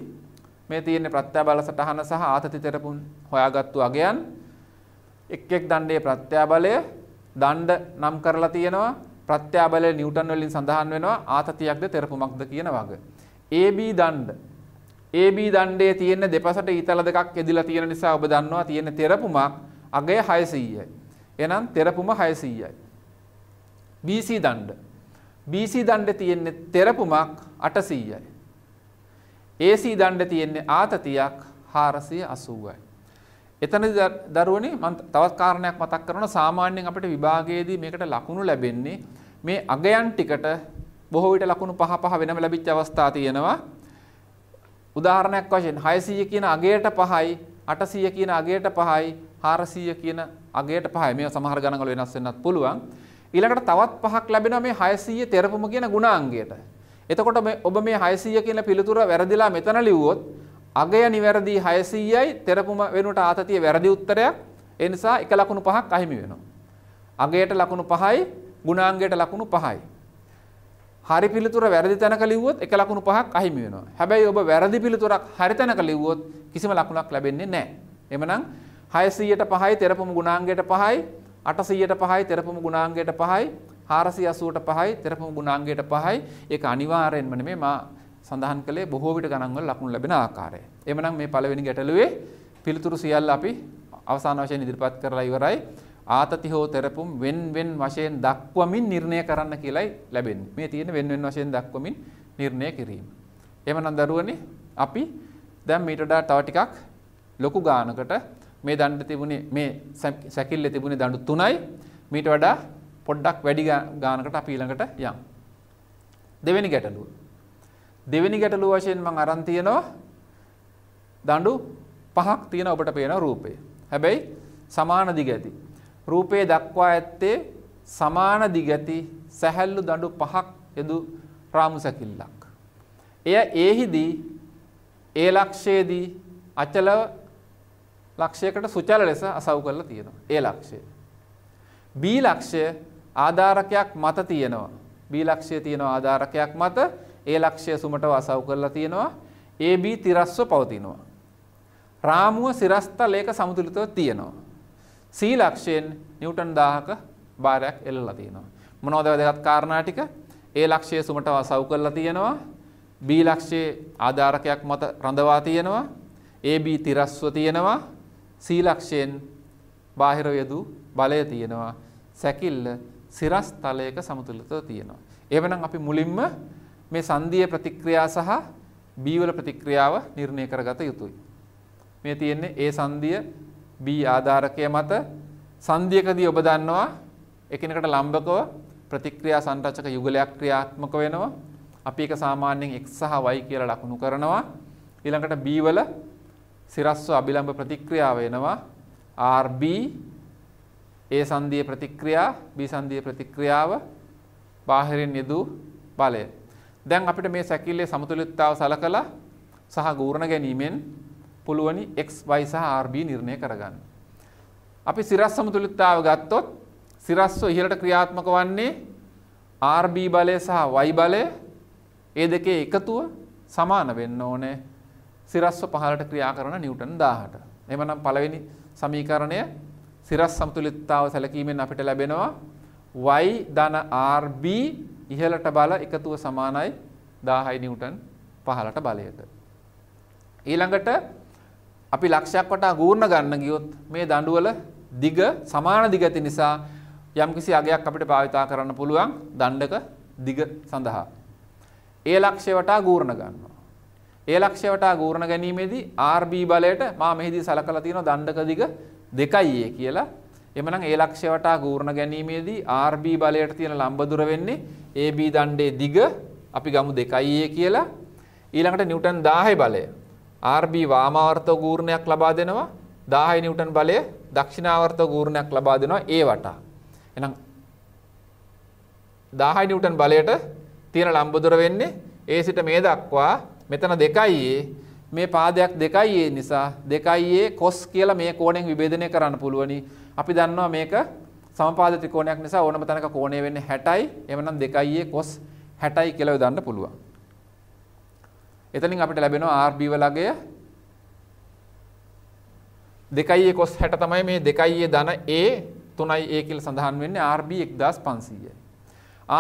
මේ තියෙන ප්‍රත්‍යාබල සටහන සහ ආතති තෙරපුන් හොයාගත්තු අගයන් එක් එක් දණ්ඩේ ප්‍රත්‍යාබලය දණ්ඩ නම් කරලා තියෙනවා ප්‍රත්‍යාබලය නිව්ටන් වලින් සඳහන් වෙනවා ආතතියක්ද තෙරපුමක්ද කියන වග. AB දණ්ඩ AB දණ්ඩේ තියෙන දෙපසට ඊතල දෙකක් යදිලා තියෙන නිසා ඔබ දන්නවා තියෙන තෙරපුමක් අගය 600යි. එහෙනම් තෙරපුම 600යි. BC දණ්ඩ BC දණ්ඩ තියෙන්නේ තෙරපුමක් 800යි. AC දණ්ඩ තියෙන්නේ ආතතියක් 480යි. එතනදී දරුවනේ මම තවත් කාරණයක් මතක් කරනවා සාමාන්‍යයෙන් අපිට විභාගයේදී මේකට ලකුණු ලැබෙන්නේ මේ අගයන් ටිකට බොහෝ විට ලකුණු පහ පහ වෙනම ලැබිච්ච අවස්ථා තියෙනවා. උදාහරණයක් වශයෙන් 600 කියන අගයට 5යි, 800 කියන අගයට 5යි, 400 කියන අගයට 5යි. මේවා සමහර ගණන්වල වෙනස් වෙන්නත් පුළුවන්. ඊළඟට තවත් පහක් ලැබෙනවා මේ 600 තෙරපම කියන ගුණාංගයට. එතකොට මේ ඔබ මේ 600 කියන පිළිතුර වැරදිලා මෙතන ලිව්වොත් අගය නිවැරදි 600යි තෙරපම වෙනුවට ආතතිය වැරදි උත්තරයක්. ඒ නිසා එක ලකුණු පහක් අහිමි වෙනවා. අගයට ලකුණු 5යි ගුණාංගයට ලකුණු 5යි. හරි පිළිතුර වැරදි තැනක ලිව්වොත් එක ලකුණු පහක් අහිමි වෙනවා. හැබැයි ඔබ වැරදි පිළිතුරක් හරි තැනක ලිව්වොත් කිසිම ලකුණක් ලැබෙන්නේ නැහැ. එමනම් 600ට 5යි තෙරපම ගුණාංගයට 5යි 800ට 5යි තෙරපම ගුණාංගයට 5යි 480ට 5යි තෙරපම ගුණාංගයට 5යි ඒක අනිවාර්යෙන්ම නෙමෙයි මා සඳහන් කළේ බොහෝ විට ගණන් වල ලකුණු ලැබෙන ආකාරය. එhmenan මේ පළවෙනි ගැටලුවේ පිළිතුරු සියල්ල අපි අවසාන වශයෙන් ඉදිරිපත් කරලා ඉවරයි. ආතති හෝ තෙරපුම් wen wen වශයෙන් දක්වමින් නිර්ණය කරන්න කියලයි ලැබෙන්නේ. මේ තියෙන wen wen වශයෙන් දක්වමින් නිර්ණය කිරීම. එහෙමනම් දරුවනේ අපි දැන් මීට වඩා තව ටිකක් ලොකු ගානකට මේ දණ්ඩ තිබුණේ මේ සැකිල්ල තිබුණේ දඬු 3යි මීට වඩා පොඩ්ඩක් වැඩි ගානකට අපි ඊළඟට යමු දෙවෙනි ගැටලුව දෙවෙනි ගැටලුව වශයෙන් මම අරන් තියනවා දඬු පහක් තියෙන ඔබට පේන රූපය හැබැයි සමාන දිගැති රූපයේ දක්වා ඇත්තේ සමාන දිගැති සැහැල්ලු දඬු පහක් යදු රාමු සැකිල්ලක් එය ඒහිදී ඒ ලක්ෂයේදී අචලව ලක්ෂයකට සුචල ලෙස අසව් කරලා තියෙනවා. ඒ ලක්ෂය. B ලක්ෂය ආධාරකයක් මත තියෙනවා. B ලක්ෂය තියෙනවා ආධාරකයක් මත ඒ ලක්ෂය සුමටව අසව් කරලා තියෙනවා. AB තිරස්ව පවතිනවා. රාමුව සිරස්තල ඒක සමතුලිතව තියෙනවා. C ලක්ෂයෙන් නිව්ටන් 1000ක බාරයක් එල්ලලා තියෙනවා. මොනවද වැදගත් කාරණා ටික? ඒ ලක්ෂය සුමටව අසව් කරලා තියෙනවා. B ලක්ෂයේ ආධාරකයක් මත රඳවා තියෙනවා. AB තිරස්ව තියෙනවා. සීලක්ෂයෙන් බාහිර යදූ බලය තියෙනවා. සැකිල්ල සිරස් තලයක සමතුලිතව තියෙනවා. එහෙමනම් අපි මුලින්ම මේ සංධියේ ප්‍රතික්‍රියා සහ බීවල ප්‍රතික්‍රියාව නිර්ණය කරගත යුතුයි. මේ තියෙන්නේ ඒ සංධිය B ආධාරකය මත සංධියකදී ඔබ දන්නවා එකිනෙකට ලම්බකව ප්‍රතික්‍රියා සංරචක යුගලයක් ක්‍රියාත්මක වෙනවා. අපි ඒක සාමාන්‍යයෙන් x සහ y කියලා ලකුණු කරනවා. ඊළඟට B වල සිරස්ව අභිලම්භ ප්‍රතික්‍රියාව එනවා RB A සංධියේ ප්‍රතික්‍රියා B සංධියේ ප්‍රතික්‍රියාව බාහිරින් යෙදු බලය. දැන් අපිට මේ සැකිල්ලේ සමතුලිතතාව සලකලා සහ ගූර්ණ ගැනීමෙන් පුළුවනි XY සහ RB නිර්ණය කරගන්න. අපි සිරස් සමතුලිතතාව ගත්තොත් සිරස්ව ඉහළට ක්‍රියාත්මක වන්නේ RB බලය සහ Y බලය ඒ දෙකේ එකතුව සමාන වෙන්න ඕනේ සිරස්ව පහළට ක්‍රියා කරන නිව්ටන් 1000ට. එහෙමනම් පළවෙනි සමීකරණය සිරස් සමතුලිතතාව සැලකීමෙන් අපිට ලැබෙනවා y ධන rb ඉහළට බල එකතුව සමානයි 1000යි නිව්ටන් පහළට බලයට. ඊළඟට අපි ලක්ෂයක් වටා ගූර්ණ ගන්න ගියොත් මේ දඬුවල දිග සමාන දිග ඇති නිසා යම්කිසි අගයක් අපිට භාවිතා කරන්න පුළුවන් දණ්ඩක දිග සඳහා. ඒ ලක්ෂය වටා ගූර්ණ ගන්නවා. ඒ ලක්ෂ්‍ය වටා ගෝරණ ගැනීමේදී RB බලයට මා මෙහිදී සලකලා තියෙනවා දණ්ඩක දිග 2යි කියලා. එමනම් ඒ ලක්ෂ්‍ය වටා ගෝරණ ගැනීමේදී RB බලයට තියෙන ලම්බ දුර වෙන්නේ AB දණ්ඩේ දිග අපි ගමු 2යි කියලා. ඊළඟට නිව්ටන් 1000 බලය RB වාමාවර්ත ගෝරණයක් ලබා දෙනවා. 1000 නිව්ටන් බලය දක්ෂිණාවර්ත ගෝරණයක් ලබා දෙනවා ඒ වටා. එහෙනම් 1000 නිව්ටන් බලයට තියෙන ලම්බ දුර වෙන්නේ ඒ සිට මේ දක්වා මෙතන දෙකයියේ මේ පාදයක් දෙකයියේ නිසා දෙකයියේ කොස් කියලා මේ කෝණයෙන් විභේදනය කරන්න පුළුවනි. අපි දන්නවා මේක සමපාද ත්‍රිකෝණයක් නිසා ඕනම තැනක කෝණය වෙන්නේ 60යි. එවනම් දෙකයියේ කොස් 60යි කියලා යොදන්න පුළුවන්. එතනින් අපිට ලැබෙනවා RB වලගය දෙකයියේ කොස් 60 තමයි මේ දෙකයියේ ධන A 3යි A කියලා සඳහන් වෙන්නේ RB 1500යි.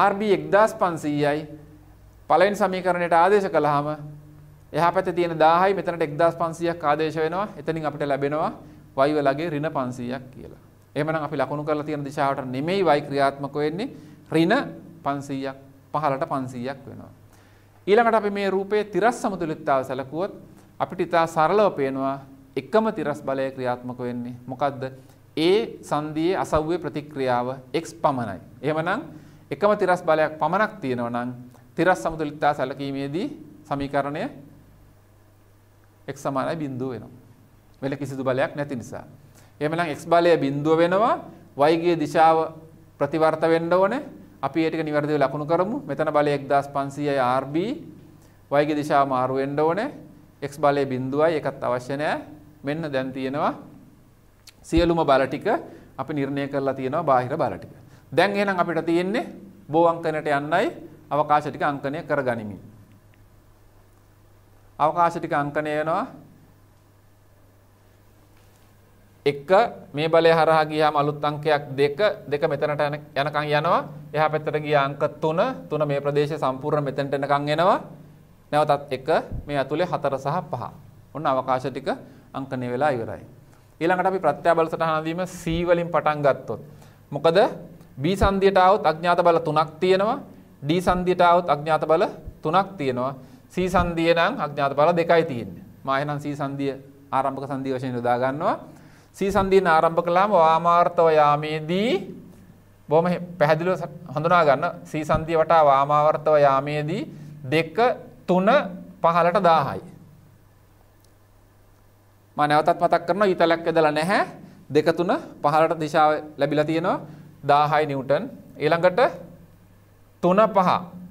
RB 1500යි පළවෙනි සමීකරණයට ආදේශ කළාම එහා පැත්තේ තියෙන 1000යි මෙතනට 1500ක් ආදේශ වෙනවා. එතනින් අපිට ලැබෙනවා y වලගේ ඍණ 500ක් කියලා. එහෙමනම් අපි ලකුණු කරලා තියෙන දිශාවට නෙමෙයි y ක්‍රියාත්මක වෙන්නේ ඍණ 500ක් පහළට 500ක් වෙනවා. ඊළඟට අපි මේ රූපයේ තිරස් සමතුලිතතාව සැලකුවොත් අපිට ඉතා සරලව පේනවා එකම තිරස් බලය ක්‍රියාත්මක වෙන්නේ මොකද්ද? ඒ සංදියේ අසව්වේ ප්‍රතික්‍රියාව x පමණයි. එහෙමනම් එකම තිරස් බලයක් පමණක් තියෙනවා නම් තිරස් සමතුලිතතාව සැලකීමේදී සමීකරණය x සමානයි බිඳුව වෙනවා. වෙන කිසිදු බලයක් නැති නිසා. එහෙමනම් x බලය බිඳුව වෙනවා y ගේ දිශාව ප්‍රතිවර්ත වෙන්න ඕනේ. අපි ඒ ටික නිවැරදිව ලකුණු කරමු. මෙතන බලය 1500යි RB y ගේ දිශාව මාරු වෙන්න ඕනේ. x බලය බිඳුවයි ඒකත් අවශ්‍ය නැහැ. මෙන්න දැන් තියෙනවා සියලුම බල ටික අපි නිර්ණය කරලා තියෙනවා බාහිර බල ටික. දැන් එහෙනම් අපිට තියෙන්නේ බෝ අංකනයට යන්නයි අවකාශ ටික අංකනය කරගනිමින්. අවකාශ ටික අංකණය වෙනවා එක මේ බලය හරහා ගියාම අලුත් අංකයක් දෙක දෙක මෙතනට යනකම් යනවා එහා පැත්තට ගිය අංක 3 3 මේ ප්‍රදේශය සම්පූර්ණ මෙතනට එනකම් එනවා නැවතත් එක මේ ඇතුලේ 4 සහ 5 ඔන්න අවකාශ ටික අංකණය වෙලා ඉවරයි ඊළඟට අපි ප්‍රත්‍යාබල සටහන දීම C වලින් පටන් ගත්තොත් මොකද B සංදියට આવොත් අඥාත බල 3ක් තියෙනවා D සංදියට આવොත් අඥාත බල 3ක් තියෙනවා සී සන්දිය නම් අඥාත බල දෙකයි තියෙන්නේ. මා එහෙනම් සී සන්දිය ආරම්භක සන්දිය වශයෙන් යොදා ගන්නවා. සී සන්දියන ආරම්භ කළාම වාමාර්ථව යාමේදී බොහොම පැහැදිලිව හඳුනා ගන්න සී සන්දිය වටා වාමාර්ථව යාමේදී 2 3 පහලට 1000යි. මම නැවතත් මතක් කරනවා ඊතලක් ඇදලා නැහැ. 2 3 පහලට දිශාව ලැබිලා තියෙනවා 1000යි නිව්ටන්. ඊළඟට 3 5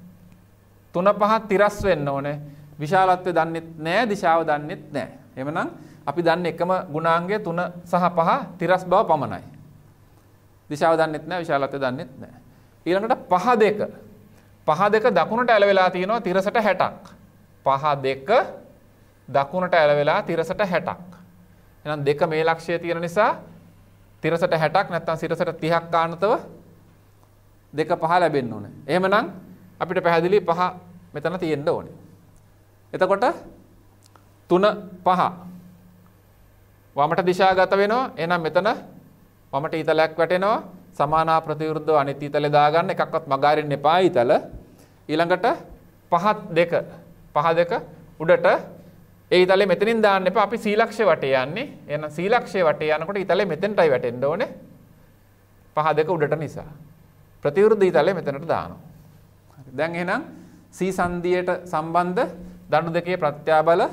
තුන පහත් තිරස් වෙන්න ඕනේ විශාලත්වය දන්නෙත් නෑ දිශාව දන්නෙත් නෑ. එමනම් අපි දන්න එකම ගුණාංගය තුන සහ පහ තිරස් බව පමණයි. දිශාව දන්නෙත් නෑ විශාලත්වය දන්නෙත් නෑ. ඊළඟට පහ දෙක. පහ දෙක දකුණට ඇලවෙලා තියෙනවා තිරසට 60ක්. පහ දෙක දකුණට ඇලවෙලා තිරසට 60ක්. එහෙනම් දෙක මේ ලක්ෂයේ තියෙන නිසා තිරසට 60ක් නැත්නම් සිරසට 30ක් ආනතව දෙක පහ ලැබෙන්න ඕනේ. එහෙමනම් අපිට පැහැදිලි පහ මෙතන තියෙන්න ඕනේ. එතකොට 3 5 වමට දිශාගත වෙනවා. එහෙනම් මෙතන වමට ඊතලයක් වැටෙනවා. සමානා ප්‍රතිවිරුද්ධව අනිත් ඊතලේ දාගන්න එකක්වත් මගහරින්න එපා ඊතල. ඊළඟට 5 2 5 2 උඩට ඒ ඊතලේ මෙතනින් දාන්න එපා. අපි සීලක්ෂය වටේ යන්නේ. එහෙනම් සීලක්ෂය වටේ යනකොට ඊතලේ මෙතෙන්ටයි වැටෙන්න ඕනේ. 5 2 උඩට නිසා. ප්‍රතිවිරුද්ධ ඊතලේ මෙතනට දානවා. දැන් එහෙනම් සී සංධියට සම්බන්ධ දණු දෙකේ ප්‍රත්‍යාබල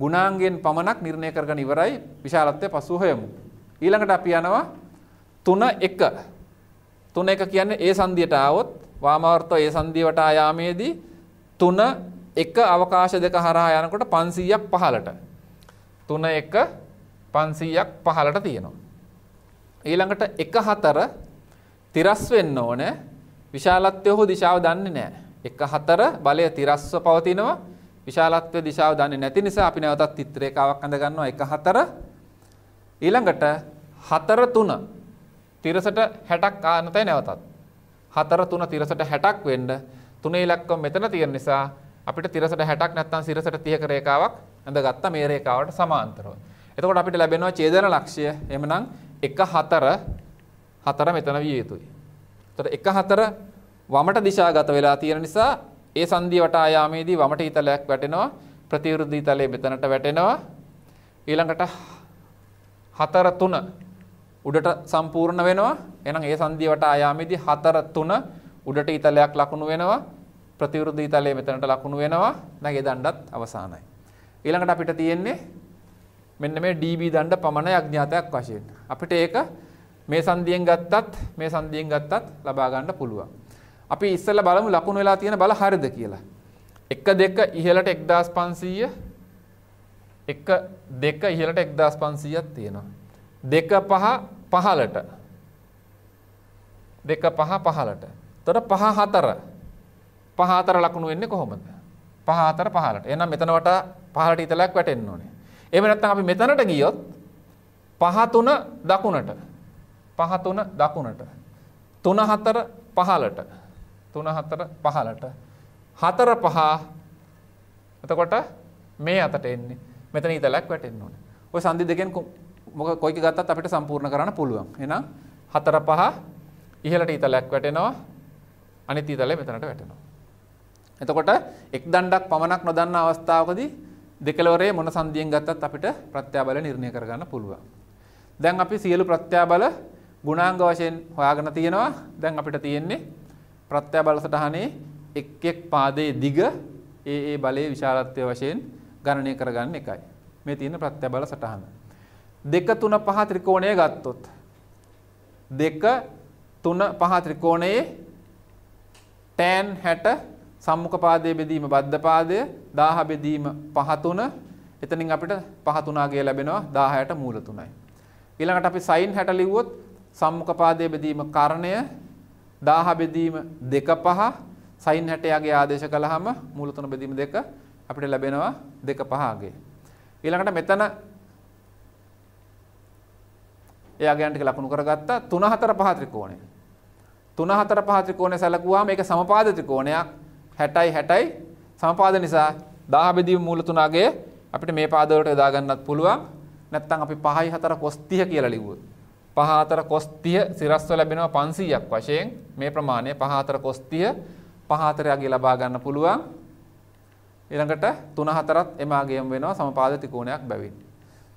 ගුණාංගයෙන් පමණක් නිර්ණය කරගෙන ඉවරයි විශාලත්වය පසු හොයමු. ඊළඟට අපි යනවා 3 1 3 1 කියන්නේ ඒ සංධියට આવොත් වාමාවර්තව ඒ සංධියට ආයාමේදී 3 1 අවකාශ දෙක හරහා යනකොට 500ක් පහළට 3 1 500ක් පහළට තියෙනවා. ඊළඟට 1 4 තිරස් වෙන්න ඕනේ විශාලත්වය හෝ දිශාව දන්නේ නැහැ. එක හතර බලය තිරස්ව පවතිනවා. විශාලත්වය දිශාව දන්නේ නැති නිසා අපි නැවතත් තිත්‍රේකාවක් අඳ ගන්නවා එක හතර. ඊළඟට හතර තුන තිරසට 60ක් ආනතයි නැවතත්. හතර තුන තිරසට 60ක් වෙන්න තුනේ ඉලක්කම මෙතන තියෙන නිසා අපිට තිරසට 60ක් නැත්නම් සිරසට 30ක රේඛාවක් ඇඳගත්තා මේ රේඛාවට සමාන්තරව. එතකොට අපිට ලැබෙනවා ඡේදන ලක්ෂය. එhmenan 1 4 4 මෙතන විය යුතුයි. එතකොට 1 4 වමට දිශාගත වෙලා තියෙන නිසා ඒ සංධි වටා යාමේදී වමට ඊතලයක් වැටෙනවා ප්‍රතිවිරුද්ධ ඊතලයේ මෙතනට වැටෙනවා ඊළඟට 4 3 උඩට සම්පූර්ණ වෙනවා එහෙනම් ඒ සංධි වටා යාමේදී 4 3 උඩට ඊතලයක් ලකුණු වෙනවා ප්‍රතිවිරුද්ධ ඊතලයේ මෙතනට ලකුණු වෙනවා දැන් ඒ දණ්ඩත් අවසానයි ඊළඟට අපිට තියෙන්නේ මෙන්න මේ DB දණ්ඩ පමණයි අඥාතයක් වශයෙන් අපිට ඒක මේ සංදියෙන් ගත්තත් මේ සංදියෙන් ගත්තත් ලබා ගන්න පුළුවන්. අපි ඉස්සෙල්ලා බලමු ලකුණු වෙලා තියෙන බල හරිද කියලා. 1 2 ඉහළට 1500 1 2 ඉහළට 1500ක් තියෙනවා. 2 5 පහළට 2 5 පහළට. එතකොට 5 4 5 4 ලකුණු වෙන්නේ කොහොමද? 5 4 පහළට. එහෙනම් මෙතන වටා පහළට ඉතලක් වැටෙන්න ඕනේ. එහෙම නැත්නම් අපි මෙතනට ගියොත් 5 3 දකුණට පහ තුන දකුණට. තුන හතර පහලට. තුන හතර පහලට. හතර පහ එතකොට මේ අතට එන්නේ. මෙතන ඊතලක් වැටෙන්න ඕනේ. ඔය සංදි දෙකෙන් මොක කොයික ගත්තත් අපිට සම්පූර්ණ කරන්න පුළුවන්. එහෙනම් හතර පහ ඉහළට ඊතලයක් වැටෙනවා. අනිත් ඊතලය මෙතනට වැටෙනවා. එතකොට එක් දණ්ඩක් පමණක් නොදන්න අවස්ථාවකදී දෙකලවරේ මොන සංදියෙන් ගත්තත් අපිට ප්‍රත්‍යාබල නිර්ණය කරගන්න පුළුවන්. දැන් අපි සියලු ප්‍රත්‍යාබල ගුණාංග වශයෙන් හොයාගෙන තියෙනවා. දැන් අපිට තියෙන්නේ ප්‍රත්‍ය බල සටහනේ එක් එක් පාදයේ දිග ඒ ඒ බලයේ විශාලත්වය වශයෙන් ගණනය කරගන්න එකයි. මේ තියෙන ප්‍රත්‍ය බල සටහන. 2 3 5 ත්‍රිකෝණය ගත්තොත් 2 3 5 ත්‍රිකෝණයේ tan 60 සම්මුඛ පාදයේ බෙදීම බද්ධ පාදය 1000 බෙදීම 5 3 එතනින් අපිට 5 3 ගිය ලැබෙනවා 1060 මූල 3යි. ඊළඟට අපි sin 60 ලිව්වොත් සම්මුඛපාදයේ බෙදීම කරණය 1000 බෙදීම 2 5 සයින් 60යගේ ආදේශ කළාම මූල තුන බෙදීම 2 අපිට ලැබෙනවා 2 5ගේ ඊළඟට මෙතන එයාගේ අන්ටික ලකුණු කරගත්තා 3 4 5 ත්‍රිකෝණය 3 4 5 ත්‍රිකෝණය සැලකුවාම ඒක සමපාද ත්‍රිකෝණයක් 60යි 60යි සමපාද නිසා 1000 බෙදීම මූල තුනගේ අපිට මේ පාදවලට යොදා ගන්නත් පුළුවන් නැත්නම් අපි 5යි 4 cos 30 කියලා ලිව්වොත් පහ හතර කොස් 30 සිරස්ව ලැබෙනවා 500ක් වශයෙන් මේ ප්‍රමාණය පහ හතර කොස් 30 පහ හතරයගේ ලබා ගන්න පුළුවන් ඊළඟට 3 හතරත් එමාගෙම වෙනවා සමපාද ත්‍රිකෝණයක් බැවින්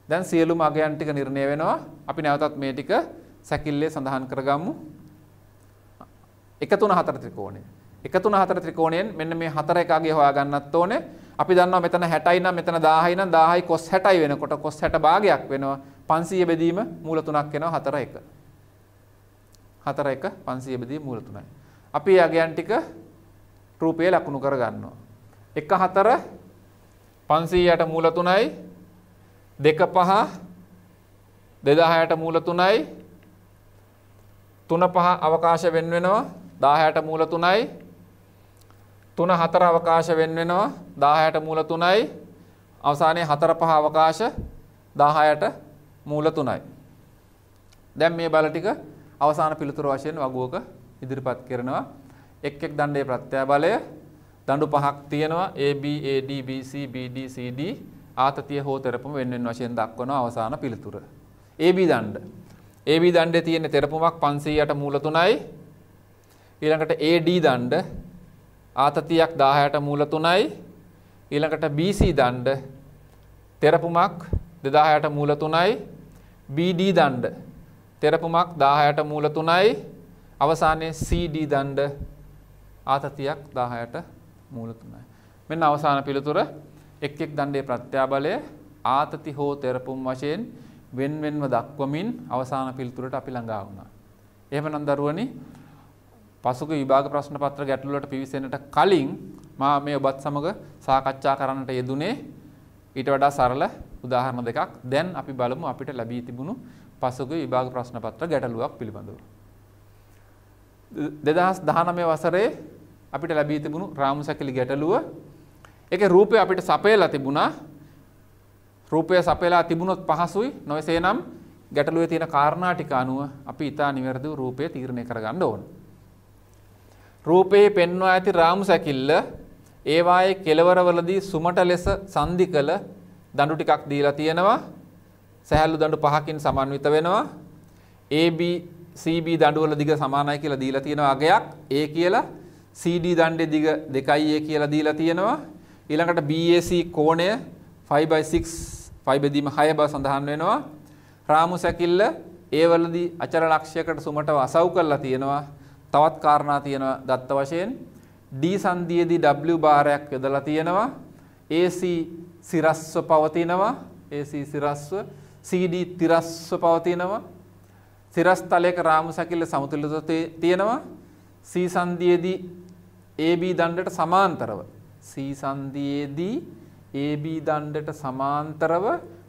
දැන් සියලුම අගයන් ටික නිර්ණය වෙනවා අපි නැවතත් මේ ටික සැකිල්ලේ සඳහන් කරගමු 1 3 4 ත්‍රිකෝණය 1 3 4 ත්‍රිකෝණයෙන් මෙන්න මේ හතර එකගේ හොයා ගන්නත් ඕනේ අපි දන්නවා මෙතන 60යි නම් මෙතන 1000යි නම් 1000යි cos 60යි වෙනකොට cos 60 භාගයක් වෙනවා 500 බෙදීම මූල 3ක් වෙනවා 4 1. 4 1 500 බෙදීම මූල 3යි. අපි ඒ අගයන් ටික රූපයේ ලකුණු කර ගන්නවා. 1 4 500ට මූල 3යි 2 5 2000ට මූල 3යි 3 5 අවකාශ වෙන් වෙනවා 1000ට මූල 3යි 3 4 අවකාශ වෙන් වෙනවා 1000ට මූල 3යි අවසානයේ 4 5 අවකාශ 10ට මූල තුනයි. දැන් මේ බල ටික අවසාන පිළිතුර වශයෙන් වගුවක ඉදිරිපත් කරනවා. එක් එක් දණ්ඩේ ප්‍රත්‍යබලය දඬු පහක් තියෙනවා A B A D B C B D C D ආතතිය හෝ තෙරපම වෙන්වෙන් වශයෙන් දක්වනවා අවසාන පිළිතුර. AB දණ්ඩ. AB දණ්ඩේ තියෙන තෙරපමක් 500ට මූල 3යි. ඊළඟට AD දණ්ඩ ආතතියක් 1000ට මූල 3යි. ඊළඟට BC දණ්ඩ තෙරපමක් 2000ට මූල 3යි. BD දණ්ඩ තෙරපුමක් 16ට මූල 3යි අවසානයේ CD දණ්ඩ ආතතියක් 16ට මූල 3යි. මෙන්න අවසාන පිළිතුර එක් එක් දණ්ඩේ ප්‍රත්‍යාබලය ආතති හෝ තෙරපුම් වශයෙන් වෙන් වෙන්ව දක්වමින් අවසාන පිළිතුරට අපි ළඟා වුණා. එහෙමනම් දරුවනි පසුගිය විභාග ප්‍රශ්න පත්‍ර ගැටලුවට පිවිසෙන්නට කලින් මා මේ ඔබත් සමග සාකච්ඡා කරන්නට යෙදුනේ ඊට වඩා සරල උදාහරණ දෙකක් දැන් අපි බලමු අපිට ලැබී තිබුණු පසුගිය විභාග ප්‍රශ්න පත්‍ර ගැටලුවක් පිළිබඳව. 2019 වසරේ අපිට ලැබී තිබුණු රාමුසැකිලි ගැටලුව ඒකේ රූපය අපිට සපයලා තිබුණා. රූපය සපයලා තිබුණොත් පහසුයි. නොවේසේනම් ගැටලුවේ තියෙන කාරණා ටික අනුව අපි ඊටා නිවැරදිව රූපය තීරණය කරගන්න ඕන. රූපයේ පෙන්වා ඇති රාමුසැකිල්ල ඒවායේ කෙලවරවලදී සුමට ලෙස සංදි කළ දඬු ටිකක් දීලා තියෙනවා. සහැල්ලු දඬු පහකින් සමන්විත වෙනවා. AB CB දඬුවල දිග සමානයි කියලා දීලා තියෙනවා අගයක්. A කියලා CD දණ්ඩේ දිග 2A කියලා දීලා තියෙනවා. ඊළඟට BAC කෝණය 5/6 5 බෙදීම 6 බව සඳහන් වෙනවා. රාමු සැකිල්ල ඒ වලදී අචර ලක්ෂයකට සුමටව අසව් කරලා තියෙනවා. තවත් කාරණා තියෙනවා දත්ත වශයෙන් D සංදියේදී W බාරයක් යොදලා තියෙනවා. AC සිරස්ව පවතිනවා. AC සිරස්ව CD තිරස්ව පවතිනවා. සිරස් තලයක රාමු සැකිල්ල සමතුලිතව තියෙනවා. C සංදියේදී AB දණ්ඩට සමාන්තරව C සංදියේදී AB දණ්ඩට සමාන්තරව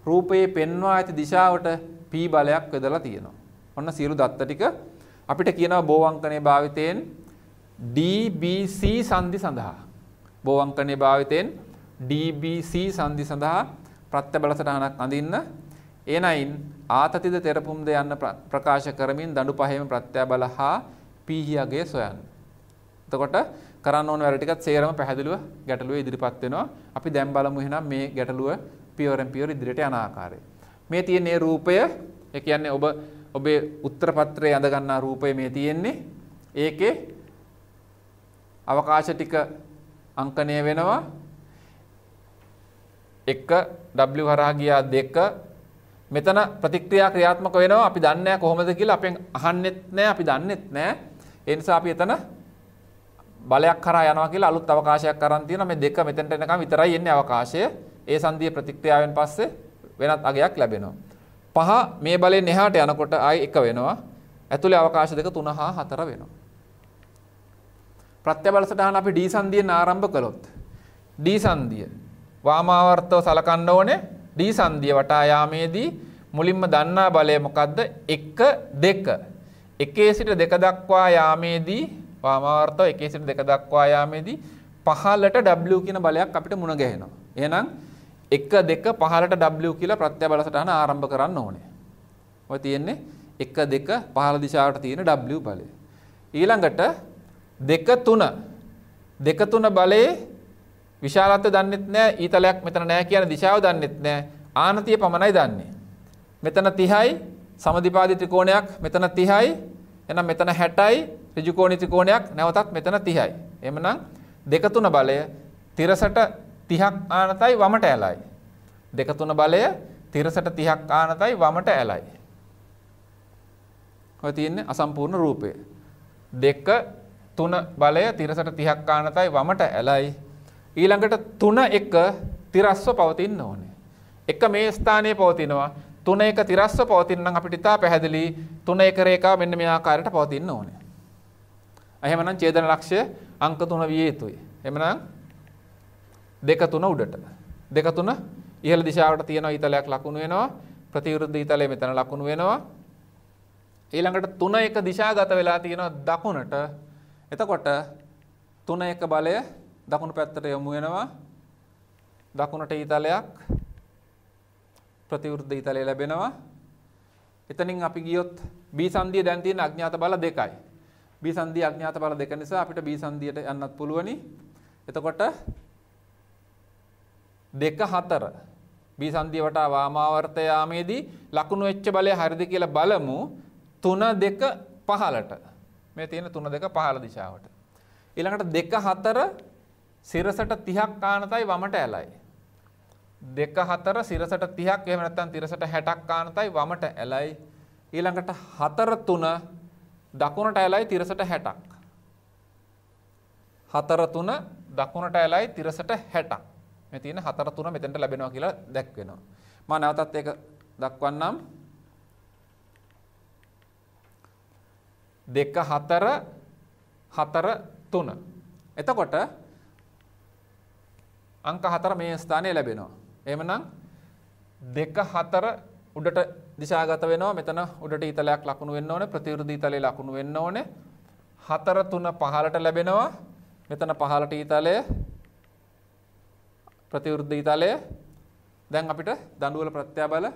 රූපයේ පෙන්වා ඇති දිශාවට P බලයක් යොදලා තියෙනවා. ඔන්න සියලු දත්ත ටික අපිට කියනවා බෝවංකනේ භාවිතයෙන් DBC සන්ධි සඳහා බෝවංකනය භාවිතයෙන් DBC සන්ධි සඳහා ප්‍රත්‍ය බලසටහනක් අඳින්න එනයින් ආතතිද තෙරපුම්ද යන්න ප්‍රකාශ කරමින් දඩු පහෙම ප්‍රත්‍යබල හා පීහියගේ සොයන්. එතකොට කරන්න ඕන වැරටිකත් සේරම පැහැදිලුව ගැටලුව ඉදිරිපත් වෙනවා අපි දැම් බලමු එහෙනම් මේ ගැටලුව පියවරෙන් පියවර ඉදිරියට යන ආකාරය. මේ තියෙන්නේ රූපය ඒ කියන්නේ ඔබ ඔබේ උත්තර පත්‍රයේ අඳ ගන්නා රූපය මේ තියෙන්නේ. ඒකේ අවකාශ ටික අංකණය වෙනවා එක W හරහා ගියා දෙක මෙතන ප්‍රතික්‍රියා ක්‍රියාත්මක වෙනවා අපි දන්නේ නැහැ කොහොමද කියලා අපෙන් අහන්නෙත් නැහැ අපි දන්නෙත් නැහැ ඒ නිසා අපි එතන බලයක් කරා යනවා කියලා අලුත් අවකාශයක් අරන් තියෙනවා මේ දෙක මෙතෙන්ට එනකම් විතරයි එන්නේ අවකාශය ඒ සංධියේ ප්‍රතික්‍රියාවෙන් පස්සේ වෙනත් අගයක් ලැබෙනවා පහ මේ බලයෙන් එහාට යනකොට ආයි එක වෙනවා ඇතුලේ අවකාශ දෙක 3 හා 4 වෙනවා ප්‍රත්‍ය බලසටහන අපි ඩී සංදියෙන් ආරම්භ කළොත් ඩී සංදිය වාමාවර්තව සලකන්න ඕනේ ඩී සංදිය වටා යාමේදී මුලින්ම දන්නා බලය මොකද්ද 1 2 1 සිට 2 දක්වා යාමේදී වාමාවර්තව 1 සිට 2 දක්වා යාමේදී පහළට W කියන බලයක් අපිට මුණ ගැහෙනවා. එහෙනම් 1 2 පහළට W කියලා ප්‍රත්‍ය බලසටහන ආරම්භ කරන්න ඕනේ. ඔය තියෙන්නේ 1 2 පහළ දිශාවට තියෙන W බලය. ඊළඟට දෙක තුන දෙක තුන බලයේ විශාලත්වය දන්නෙත් නෑ ඊතලයක් මෙතන නෑ කියන දිශාව දන්නෙත් නෑ ආනතිය පමණයි දන්නේ. මෙතන 30යි සමදිපාදි ත්‍රිකෝණයක් මෙතන 30යි එහෙනම් මෙතන 60යි ඍජුකෝණී ත්‍රිකෝණයක් නැවතත් මෙතන 30යි. එhmenan දෙක තුන බලය තිරසට 30ක් ආනතයි වමට ඇලයි. දෙක තුන බලය තිරසට 30ක් ආනතයි වමට ඇලයි. ඔය තියෙන්නේ අසම්පූර්ණ රූපය. දෙක තුන බලය තිරසට තිහක් කානතයි වමට ඇලයි. ඊළඟට තුන එක තිරස්ව පවතින්න ඕනේ. එක මේ ස්ථානය පවතිනවා තුන එක තිරස්ව පවතින්නම් අපිට ඉතා පැහැදිලි තුන එක රේකා මෙන්න මේ ආකාරයට පවතින්න ඕනේ. එහෙමනම් ඡේදන ලක්ෂ්‍ය අංක 3 විය යුතුයි. එහෙමනම් දෙක තුන උඩට. දෙක තුන ඉහළ දිශාවට තියෙන ඊතලයක් ලකුණු වෙනවා. ප්‍රතිවිරුද්ධ ඊතලය මෙතන ලකුණු වෙනවා. ඊළඟට තුන එක දිශාගත වෙලා තියෙනවා දකුණට එතකොට 3 එක බලය දකුණු පැත්තට යොමු වෙනවා. දකුණට ඊතලයක් ප්‍රතිවිරුද්ධ ඊතලය ලැබෙනවා. එතනින් අපි ගියොත් B සංදිය දැන් තියෙන අඥාත බල දෙකයි. B සංදිය අඥාත බල දෙක නිසා අපිට B සංදියට යන්නත් පුළුවනි. එතකොට 2 4 B සංදිය වටා වාමාවර්ත යාමේදී ලකුණු වෙච්ච බලය හරිද කියලා බලමු. 3 2 පහලට මේ තියෙන 3 2 15 දිශාවට. ඊළඟට 2 4 සිරසට 30ක් කාණතයි වමට ඇලයි. 2 4 සිරසට 30ක් එහෙම නැත්නම් තිරසට 60ක් කාණතයි වමට ඇලයි. ඊළඟට 4 3 දකුණට ඇලයි තිරසට 60ක්. 4 3 දකුණට ඇලයි තිරසට 60ක්. මේ තියෙන 4 3 මෙතෙන්ට ලැබෙනවා කියලා දැක් වෙනවා. මම නැවතත් ඒක දක්වන්නම්. දෙක හතර හතර තුන. එතකොට අංක හතර මේ ස්ථානයේ ලැබෙනවා. එහෙමනම් දෙක හතර උඩට දිශාගත වෙනවා. මෙතන උඩට ඊතලයක් ලකුණු වෙන්න ඕනේ. ප්‍රතිවිරුද්ධ ඊතලයේ ලකුණු වෙන්න ඕනේ. හතර තුන පහලට ලැබෙනවා. මෙතන පහලට ඊතලය ප්‍රතිවිරුද්ධ ඊතලය. දැන් අපිට දඬුවල ප්‍රත්‍යබල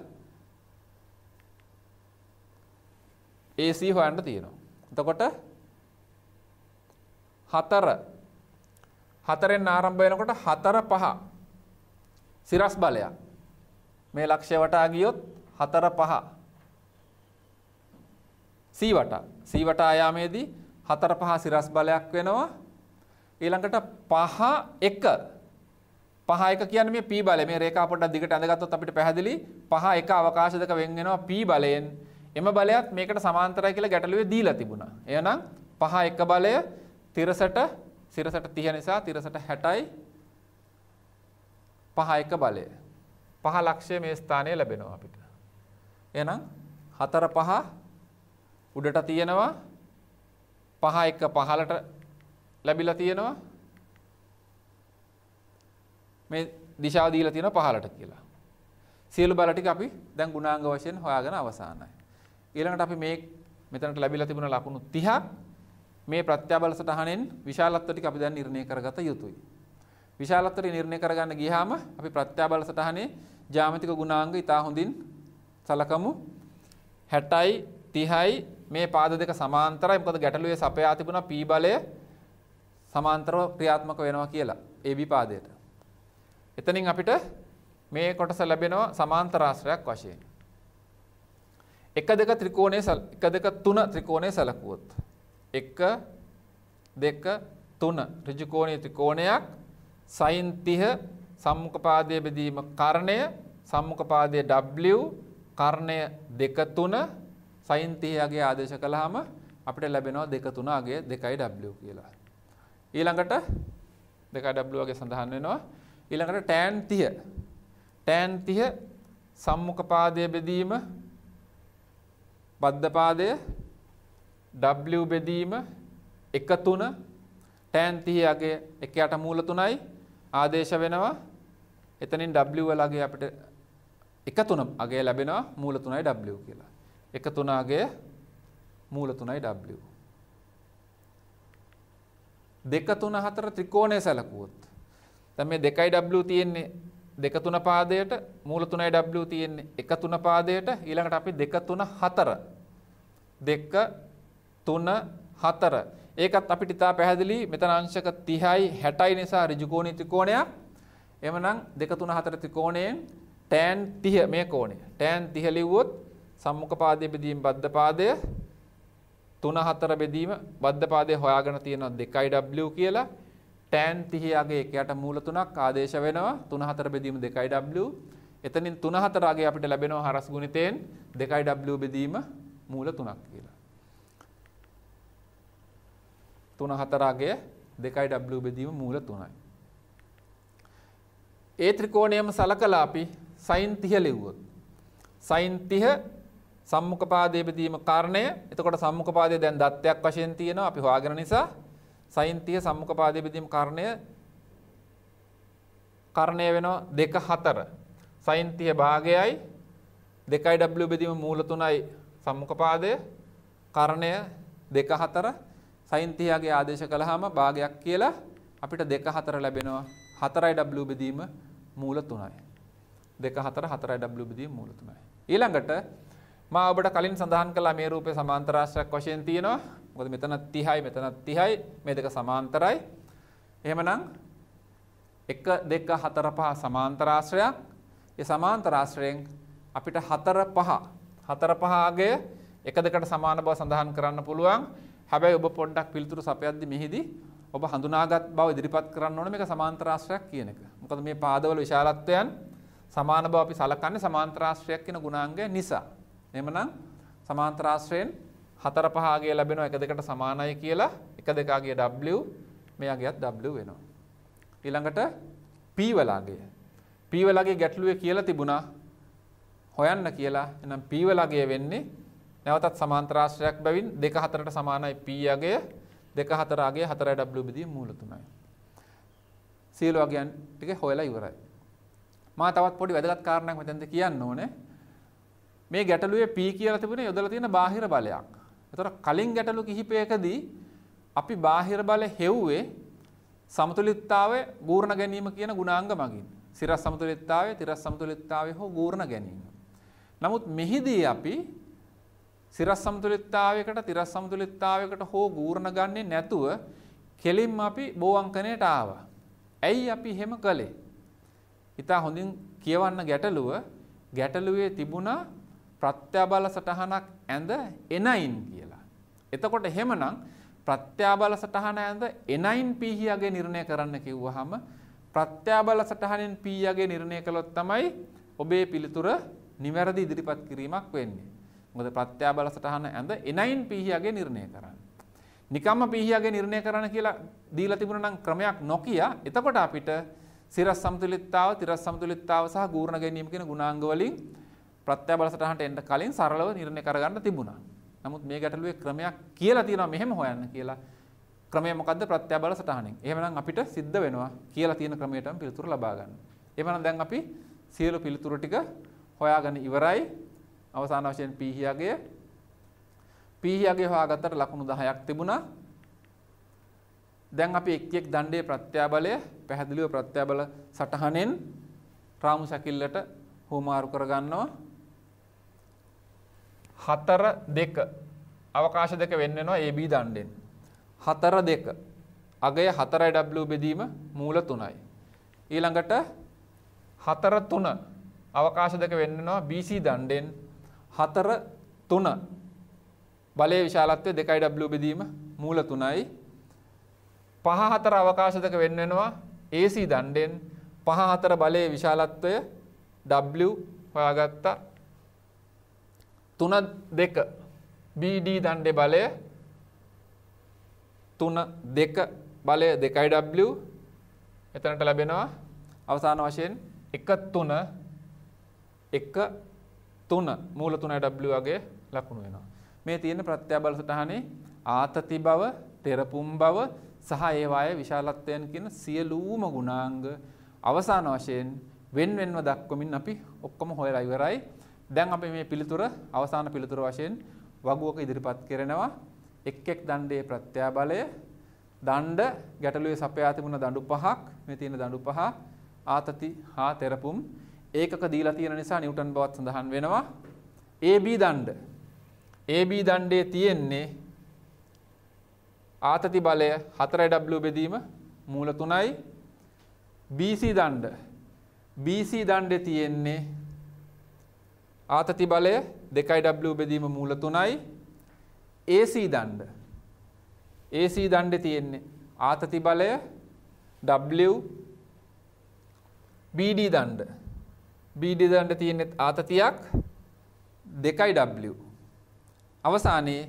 AC හොයන්න තියෙනවා. එතකොට හතර හතරෙන් ආරම්භ වෙනකොට හතර පහ සිරස් බලයක් මේ ලක්ෂ්‍ය වටා ගියොත් හතර පහ සී වටා සී වටා යාමේදී හතර පහ සිරස් බලයක් වෙනවා ඊළඟට පහ එක පහ එක කියන්නේ මේ p බලය මේ රේඛා පොඩ්ඩක් දිගට අඳගත්තොත් අපිට පැහැදිලි පහ එක අවකාශ දෙක වෙන් වෙනවා p බලයෙන් එම බලයත් මේකට සමාන්තරයි කියලා ගැටලුවේ දීලා තිබුණා. එහෙනම් පහ එක බලය තිරසට සිරසට 30 නිසා තිරසට 60යි පහ එක බලය. පහ ලක්ෂය මේ ස්ථානයේ ලැබෙනවා අපිට. එහෙනම් හතර පහ උඩට තියෙනවා පහ එක පහලට ලැබිලා තියෙනවා මේ දිශාව දීලා තියෙනවා පහලට කියලා. සියලු බල ටික අපි දැන් ගුණාංග වශයෙන් හොයාගෙන අවසానයි. ඊළඟට අපි මේ මෙතනට ලැබිලා තිබුණ ලකුණු 30ක් මේ ප්‍රත්‍යබල සටහනෙන් විශාලත්ව ටික අපි දැන් නිර්ණය කරගත යුතුයි. විශාලත්වය නිර්ණය කරගන්න ගියාම අපි ප්‍රත්‍යබල සටහනේ ජ්‍යාමිතික ගුණාංග ඉතා හොඳින් සලකමු. 60යි 30යි මේ පාද දෙක සමාන්තරයි. මොකද ගැටලුවේ සපයා තිබුණා P බලය සමාන්තරව ක්‍රියාත්මක වෙනවා කියලා AB පාදයට. එතනින් අපිට මේ කොටස ලැබෙනවා සමාන්තරාශ්‍රයක් වශයෙන්. එක දෙක ත්‍රිකෝණය එක දෙක තුන ත්‍රිකෝණය සැලකුවොත්. එක දෙක තුන රජකෝණය ත්‍රිකෝණයක් සයින්තිහ සම්මුකපාදය බෙදීම කරණය සම්මුකපාදය W කරණය දෙක තුන සයින්තිහගේ ආදේශ කළාම අපිට ලැබෙනවා දෙක තුනගේ දෙකයි W කියලා. ඊළඟට දෙකයි W වගේ සඳහන් වෙනවා. ඊළඟට tan 30 tan 30 සම්මුඛපාදයේ බෙදීම පද්ධපාදය W බෙදීම 1 3 tan 30ගේ එක යට මූල 3යි ආදේශ වෙනවා එතනින් W වලගේ අපිට 1 3 අගේ ලැබෙනවා මූල 3යි W කියලා 1 3 අගේ මූල 3යි W 2 3 4 ත්‍රිකෝණය සැලකුවොත් දැන් මේ 2යි W තියෙන්නේ දෙක තුන පාදයට මූල 3යි W තියෙන්නේ. එක තුන පාදයට ඊළඟට අපි දෙක තුන හතර. දෙක තුන හතර. ඒකත් අපිට ඉතා පැහැදිලි මෙතන අංශක 30යි 60යි නිසා ඍජු කෝණී ත්‍රිකෝණයක්. එමනම් දෙක තුන හතර ත්‍රිකෝණයෙන් tan 30 මේ කෝණය. tan 30 ලිව්වොත් සම්මුඛ පාදයේ බෙදීම බද්ධ පාදය 3 4 බෙදීම බද්ධ පාදයේ හොයාගෙන තියෙනවා 2W කියලා. tan 30 අගේ එකයට මූල 3ක් ආදේශ වෙනවා 3 4 බෙදීම 2යි w එතනින් 3 4 අගේ අපිට ලැබෙනවා හරස් ගුණිතයෙන් 2යි w බෙදීම මූල 3ක් කියලා 3 4 අගේ 2යි w බෙදීම මූල 3යි ඒ ත්‍රිකෝණයම සලකලා අපි sin 30 ලිව්වොත් sin 30 සම්මුඛ පාදයේ බෙදීම කාරණය එතකොට සම්මුඛ පාදය දැන් දත්තයක් වශයෙන් තියෙනවා අපි හොයාගෙන නිසා සයින්තිය සම්මුඛ පාදයේ බෙදීම කර්ණය කර්ණය වෙනවා 2 4 සයින්තිය භාගයයි 2යි w බෙදීම මූල 3යි සම්මුඛ පාදය කර්ණය 2 4 සයින්තියගේ ආදේශ කළාම භාගයක් කියලා අපිට 2 4 ලැබෙනවා 4යි w බෙදීම මූල 3යි 2 4 4යි w බෙදීම මූල 3යි ඊළඟට මා ඔබට කලින් සඳහන් කළා මේ රූපේ සමාන්තර රාශියක් වශයෙන් තියෙනවා මොකද මෙතනත් 30යි මෙතනත් 30යි මේ දෙක සමාන්තරයි. එහෙමනම් 1 2 4 5 සමාන්තර ආශ්‍රයක්. ඒ සමාන්තර ආශ්‍රයෙන් අපිට 4 5 4 5 අගය එක දෙකට සමාන බව සඳහන් කරන්න පුළුවන්. හැබැයි ඔබ පොඩ්ඩක් පිළිතුරු සපයද්දි මෙහිදී ඔබ හඳුනාගත් බව ඉදිරිපත් කරන්න ඕනේ මේක සමාන්තර ආශ්‍රයක් කියන එක. මොකද මේ පාදවල විශාලත්වයන් සමාන බව අපි සලකන්නේ සමාන්තර ආශ්‍රයක් කියන ගුණාංගය නිසා. එහෙමනම් සමාන්තර ආශ්‍රයෙන් හතර පහගේ ලැබෙනවා එක දෙකට සමානයි කියලා එක දෙකාගේ W මෙයාගේත් W වෙනවා. ඊළඟට P වලාගේ. P වලාගේ ගැටලුවේ කියලා තිබුණා හොයන්න කියලා. එහෙනම් P වලාගේ වෙන්නේ නැවතත් සමාන්තර ආශ්‍රයක් බැවින් 2 4ට සමානයි P යගේ 2 4 අගේ 4 W බෙදී මූල තුනයි. සියලු අගයන් ටික හොයලා ඉවරයි. මා තවත් පොඩි වැදගත් කාරණයක් මෙතෙන්ද කියන්න ඕනේ. මේ ගැටලුවේ P කියලා තිබුණේ යොදලා තියෙන බාහිර බලයක්. එතකොට කලින් ගැටලු කිහිපයකදී අපි බාහිර බල හෙව්වේ සමතුලිතතාවය ගූර්ණ ගැනීම කියන ගුණාංග මගින්. සිරස් සමතුලිතතාවය, තිරස් සමතුලිතතාවය හෝ ගූර්ණ ගැනීම. නමුත් මෙහිදී අපි සිරස් සමතුලිතතාවයකට, තිරස් සමතුලිතතාවයකට හෝ ගූර්ණ ගන්නේ නැතුව කෙලින්ම අපි බෝ අංකණයට ආවා. ඇයි අපි එහෙම කළේ? ඊට හොඳින් කියවන්න ගැටලුව ගැටලුවේ තිබුණා ප්‍රත්‍යාබල සටහනක් ඇඳ එනයින් කියලා. එතකොට එහෙමනම් ප්‍රත්‍යාබල සටහන ඇඳ එනයින් පීහියගේ නිර්ණය කරන්න කිව්වහම ප්‍රත්‍යාබල සටහනෙන් පීයගේ නිර්ණය කළොත් තමයි ඔබේ පිළිතුර නිවැරදි ඉදිරිපත් කිරීමක් වෙන්නේ. මොකද ප්‍රත්‍යාබල සටහන ඇඳ එනයින් පීහියගේ නිර්ණය කරන්න. නිකම්ම පීහියගේ නිර්ණය කරන්න කියලා දීලා තිබුණා නම් ක්‍රමයක් නොකිය. එතකොට අපිට සිරස් සමතුලිතතාව, තිරස් සමතුලිතතාව සහ ගූර්ණ ගැනීම කියන ගුණාංග වලින් ප්‍රත්‍යය බලසටහනට එන්න කලින් සරලව නිර්ණය කරගන්න තිබුණා. නමුත් මේ ගැටලුවේ ක්‍රමයක් කියලා තියෙනවා මෙහෙම හොයන්න කියලා. ක්‍රමය මොකද්ද ප්‍රත්‍යය බලසටහනෙන්. එහෙමනම් අපිට සිද්ධ වෙනවා කියලා තියෙන ක්‍රමයටම පිළිතුරු ලබා ගන්න. එහෙමනම් දැන් අපි සියලු පිළිතුරු ටික හොයාගෙන ඉවරයි. අවසාන වශයෙන් පීහියගය පීහියගය හොයාගත්තට ලකුණු 10ක් තිබුණා. දැන් අපි එක් එක් දණ්ඩේ ප්‍රත්‍යබලය පැහැදිලිව ප්‍රත්‍යබල සටහනෙන් රාමු සැකිල්ලට හුවමාරු කරගන්නවා. හතර දෙක අවකාශ දෙක වෙන්න වෙනවා AB දණ්ඩෙන්. හතර දෙක. අගය 4යි W බෙදීම මූල 3යි. ඊළඟට හතර තුන අවකාශ දෙක වෙන්න වෙනවා BC දණ්ඩෙන්. හතර තුන බලයේ විශාලත්වය 2යි W බෙදීම මූල 3යි. පහ හතර අවකාශ දෙක වෙන්න වෙනවා AC දණ්ඩෙන්. පහ හතර බලයේ විශාලත්වය W හොයාගත්තා තුන දෙක BD දණ්ඩේ බලය තුන දෙක බලය දෙකයි W එතනට ලැබෙනවා අවසාන වශයෙන් එක තුන එක තුන මූල තුනයි W වගේ ලකුණු වෙනවා. මේ තියෙන ප්‍රත්‍යබල සටහනේ ආතති බව, තෙරපුම් බව සහ ඒවායේ විශාලත්වයන් කියන සියලුම ගුණාංග අවසාන වශයෙන් වෙන් වෙන්ව දක්වමින් අපි ඔක්කොම හොයලා ඉවරයි. දැන් අපි මේ පිළිතුර අවසාන පිළිතුර වශයෙන් වගුවක ඉදිරිපත් කරනවා එක් එක් දණ්ඩේ ප්‍රත්‍යාබලය දණ්ඩ ගැටලුවේ සපයා තිබුණ දඬු පහක් මේ තියෙන දඬු පහ ආතති හා තෙරපුම් ඒකක දීලා තියෙන නිසා නිව්ටන් බවත් සඳහන් වෙනවා AB දණ්ඩ AB දණ්ඩේ තියෙන්නේ ආතති බලය 4W බෙදීම මූල 3යි BC දණ්ඩ BC දණ්ඩේ තියෙන්නේ ආතති බලය 2W බෙදීම මූල 3යි AC දණ්ඩ AC දණ්ඩේ තියෙන්නේ ආතති බලය W BD දණ්ඩ BD දණ්ඩ තියෙන්නේ ආතතියක් 2W අවසානයේ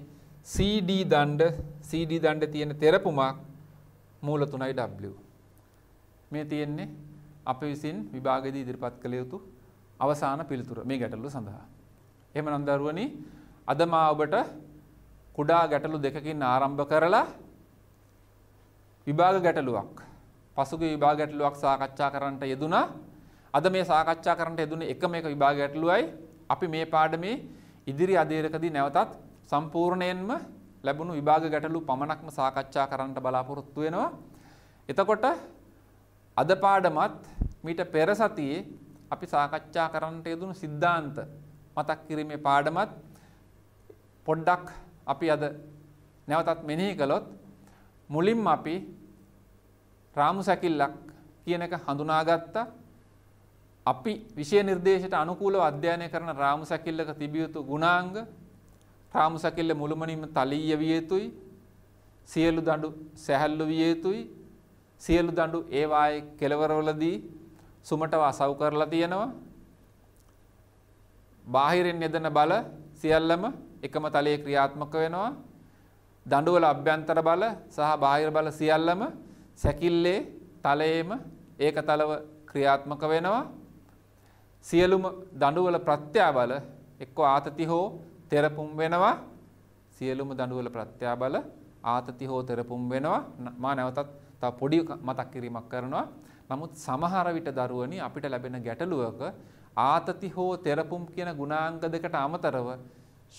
CD දණ්ඩ CD දණ්ඩ තියෙන තෙරපුමක් මූල 3යි W මේ තියෙන්නේ අප විසින් විභාගයේදී ඉදිරිපත් කළ යුතු අවසාන පිළිතුර මේ ගැටලුව සඳහා. එහෙමනම් දරුවනි අද මා ඔබට කුඩා ගැටලු දෙකකින් ආරම්භ කරලා විභාග ගැටලුවක් පසුගිය විභාග ගැටලුවක් සාකච්ඡා කරන්නට යෙදුනා. අද මේ සාකච්ඡා කරන්නට යෙදුනේ එකම එක විභාග ගැටලුවයි. අපි මේ පාඩමේ ඉදිරි අධීරකදී නැවතත් සම්පූර්ණයෙන්ම ලැබුණු විභාග ගැටලු පමණක්ම සාකච්ඡා කරන්නට බලාපොරොත්තු වෙනවා. එතකොට අද පාඩමත් මීට පෙර සතියේ අපි සාකච්ඡා කරන්නට යෙදුණු සිද්ධාන්ත මතක් කිරීමේ පාඩමත් පොඩ්ඩක් අපි අද නැවතත් මෙනෙහි කළොත් මුලින්ම අපි රාමු සැකිල්ලක් කියන එක හඳුනාගත්තා අපි විෂය නිර්දේශයට අනුකූලව අධ්‍යයනය කරන රාමු සැකිල්ලක තිබිය යුතු ගුණාංග රාමු සැකිල්ල මුළුමනින්ම තලීය විය යුතුයි සියලු දඬු සැහැල්ලු විය යුතුයි සියලු දඬු ඒවායේ කෙලවරවලදී සුමටව අසව් කරලා තියෙනවා. බාහිරින් යෙදෙන බල සියල්ලම එකම තලයේ ක්‍රියාත්මක වෙනවා. දඬුවල අභ්‍යන්තර බල සහ බාහිර බල සියල්ලම සැකිල්ලේ තලයේම ඒකතලව ක්‍රියාත්මක වෙනවා. සියලුම දඬුවල ප්‍රත්‍යාබල එක්ක ආතති හෝ තෙරපුම් වෙනවා. සියලුම දඬුවල ප්‍රත්‍යාබල ආතති හෝ තෙරපුම් වෙනවා. මා නැවතත් තව පොඩි මතක් කිරීමක් කරනවා. නමුත් සමහර විට දරුවනි අපිට ලැබෙන ගැටලුවක ආතති හෝ තෙරපුම් කියන ගුණාංග දෙකට අමතරව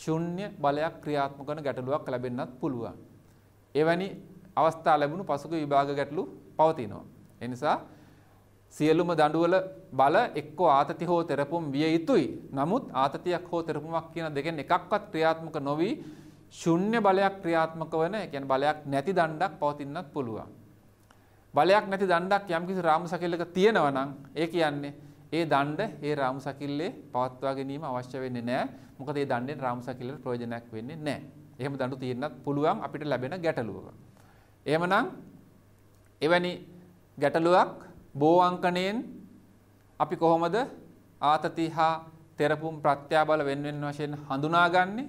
ශුන්‍ය බලයක් ක්‍රියාත්මක කරන ගැටලුවක් ලැබෙන්නත් පුළුවන්. එවැනි අවස්ථා ලැබුණු පසුගිය විභාග ගැටලු පවතිනවා. ඒ නිසා සියලුම දඬුවල බල එක්කෝ ආතති හෝ තෙරපුම් විය යුතුයි. නමුත් ආතතියක් හෝ තෙරපුමක් කියන දෙකෙන් එකක්වත් ක්‍රියාත්මක නොවි ශුන්‍ය බලයක් ක්‍රියාත්මක වන, ඒ කියන්නේ බලයක් නැති දණ්ඩක් පවතින්නත් පුළුවන්. බලයක් නැති දණ්ඩක් යම්කිසි රාමු සකිල්ලක තියෙනවා නම් ඒ කියන්නේ ඒ දණ්ඩ ඒ රාමු සකිල්ලේ පවත්වා ගැනීම අවශ්‍ය වෙන්නේ නැහැ. මොකද ඒ දණ්ඩෙන් රාමු සකිල්ලට ප්‍රයෝජනයක් වෙන්නේ නැහැ. එහෙම දඬු තියෙන්නත් පුළුවන් අපිට ලැබෙන ගැටලුවක. එහෙමනම් එවැනි ගැටලුවක් බෝ අංකණයෙන් අපි කොහොමද ආතති හා තෙරපුම් ප්‍රත්‍යාබල වෙන්වෙන් වශයෙන් හඳුනාගන්නේ?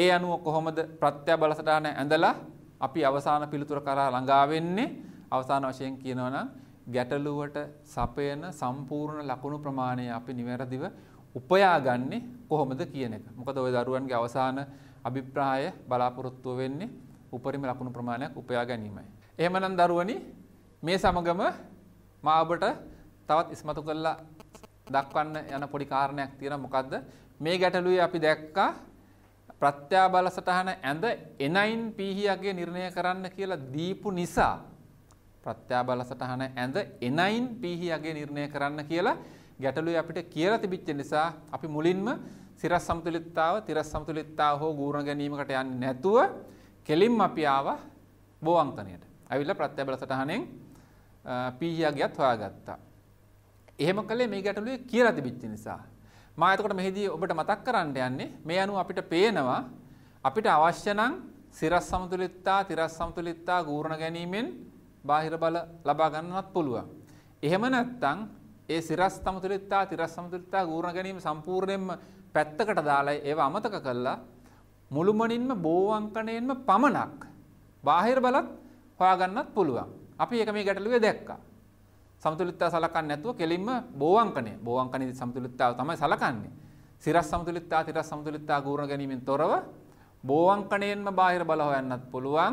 ඒ අනුව කොහොමද ප්‍රත්‍යාබල සටහන ඇඳලා අපි අවසාන පිළිතුර කරා ළඟා වෙන්නේ? අවසාන වශයෙන් කියනවා නම් ගැටලුවට සපයන සම්පූර්ණ ලකුණු ප්‍රමාණය අපි නිවැරදිව උපයාගන්නේ කොහොමද කියන එක. මොකද ওই දරුවන්ගේ අවසාන අභිප්‍රාය බලාපොරොත්තු වෙන්නේ උපරිම ලකුණු ප්‍රමාණයක් උපයා ගැනීමයි. එහෙමනම් දරුවනි මේ සමගම මා ඔබට තවත් ඉස්මතු කරලා දක්වන්න යන පොඩි කාරණයක් තියෙනවා මොකද්ද මේ ගැටලුවේ අපි දැක්කා ප්‍රත්‍යාබල සටහන ඇඳ එනයින් පීහියගේ නිර්ණය කරන්න කියලා දීපු නිසා ප්‍රත්‍යාබල සටහන ඇඳ එනයින් පීහි යගේ නිර්ණය කරන්න කියලා ගැටලුවේ අපිට කියලා තිබිච්ච නිසා අපි මුලින්ම සිරස් සමතුලිතතාව, තිරස් සමතුලිතතාව හෝ ගුණ ගැනීමකට යන්නේ නැතුව කෙලින්ම අපි ආවා බෝ අංකණයට. ඇවිල්ලා ප්‍රත්‍යබල සටහනෙන් පීහි යගියත් හොයාගත්තා. එහෙම කළේ මේ ගැටලුවේ කියලා තිබිච්ච නිසා. මා එතකොට මෙහිදී ඔබට මතක් කරන්න යන්නේ මේ අනුව අපිට පේනවා අපිට අවශ්‍ය නම් සිරස් සමතුලිතතා, තිරස් සමතුලිතතා ගුණ ගැනීමෙන් බාහිර බල ලබා ගන්නවත් පුළුවන්. එහෙම නැත්නම් ඒ සිරස් සමතුලිතතා, තිරස් සමතුලිතතා ගූර්ණ ගැනීම සම්පූර්ණයෙන්ම පැත්තකට දාලා ඒව අමතක කළා මුළුමනින්ම බෝවංකණයෙන්ම පමණක් බාහිර බලත් හොයාගන්නත් පුළුවන්. අපි ඒක මේ ගැටලුවේ දැක්කා. සමතුලිතතාව සලකන්නේ නැතුව කෙලින්ම බෝවංකණය. බෝවංකණයේදී සමතුලිතතාව තමයි සලකන්නේ. සිරස් සමතුලිතතාව, තිරස් සමතුලිතතාව ගූර්ණ ගැනීමෙන් තොරව බෝවංකණයෙන්ම බාහිර බල හොයන්නත් පුළුවන්.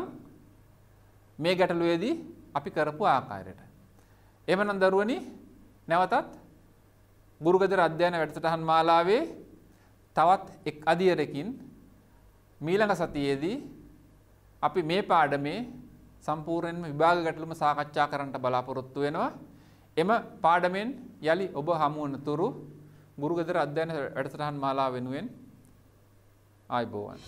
මේ ගැටලුවේදී අපි කරපු ආකාරයට. එමනම් දරුවනි නැවතත් ගුරුගදර අධ්‍යයන වැඩසටහන් මාලාවේ තවත් එක් අධියරකින් මීළඟ සතියේදී අපි මේ පාඩමේ සම්පූර්ණයෙන්ම විභාග ගැටලුම සාකච්ඡා කරන්නට බලාපොරොත්තු වෙනවා. එම පාඩමෙන් යලි ඔබ හමු වන තුරු ගුරුගදර අධ්‍යයන වැඩසටහන් මාලාව වෙනුවෙන් ආයුබෝවන්.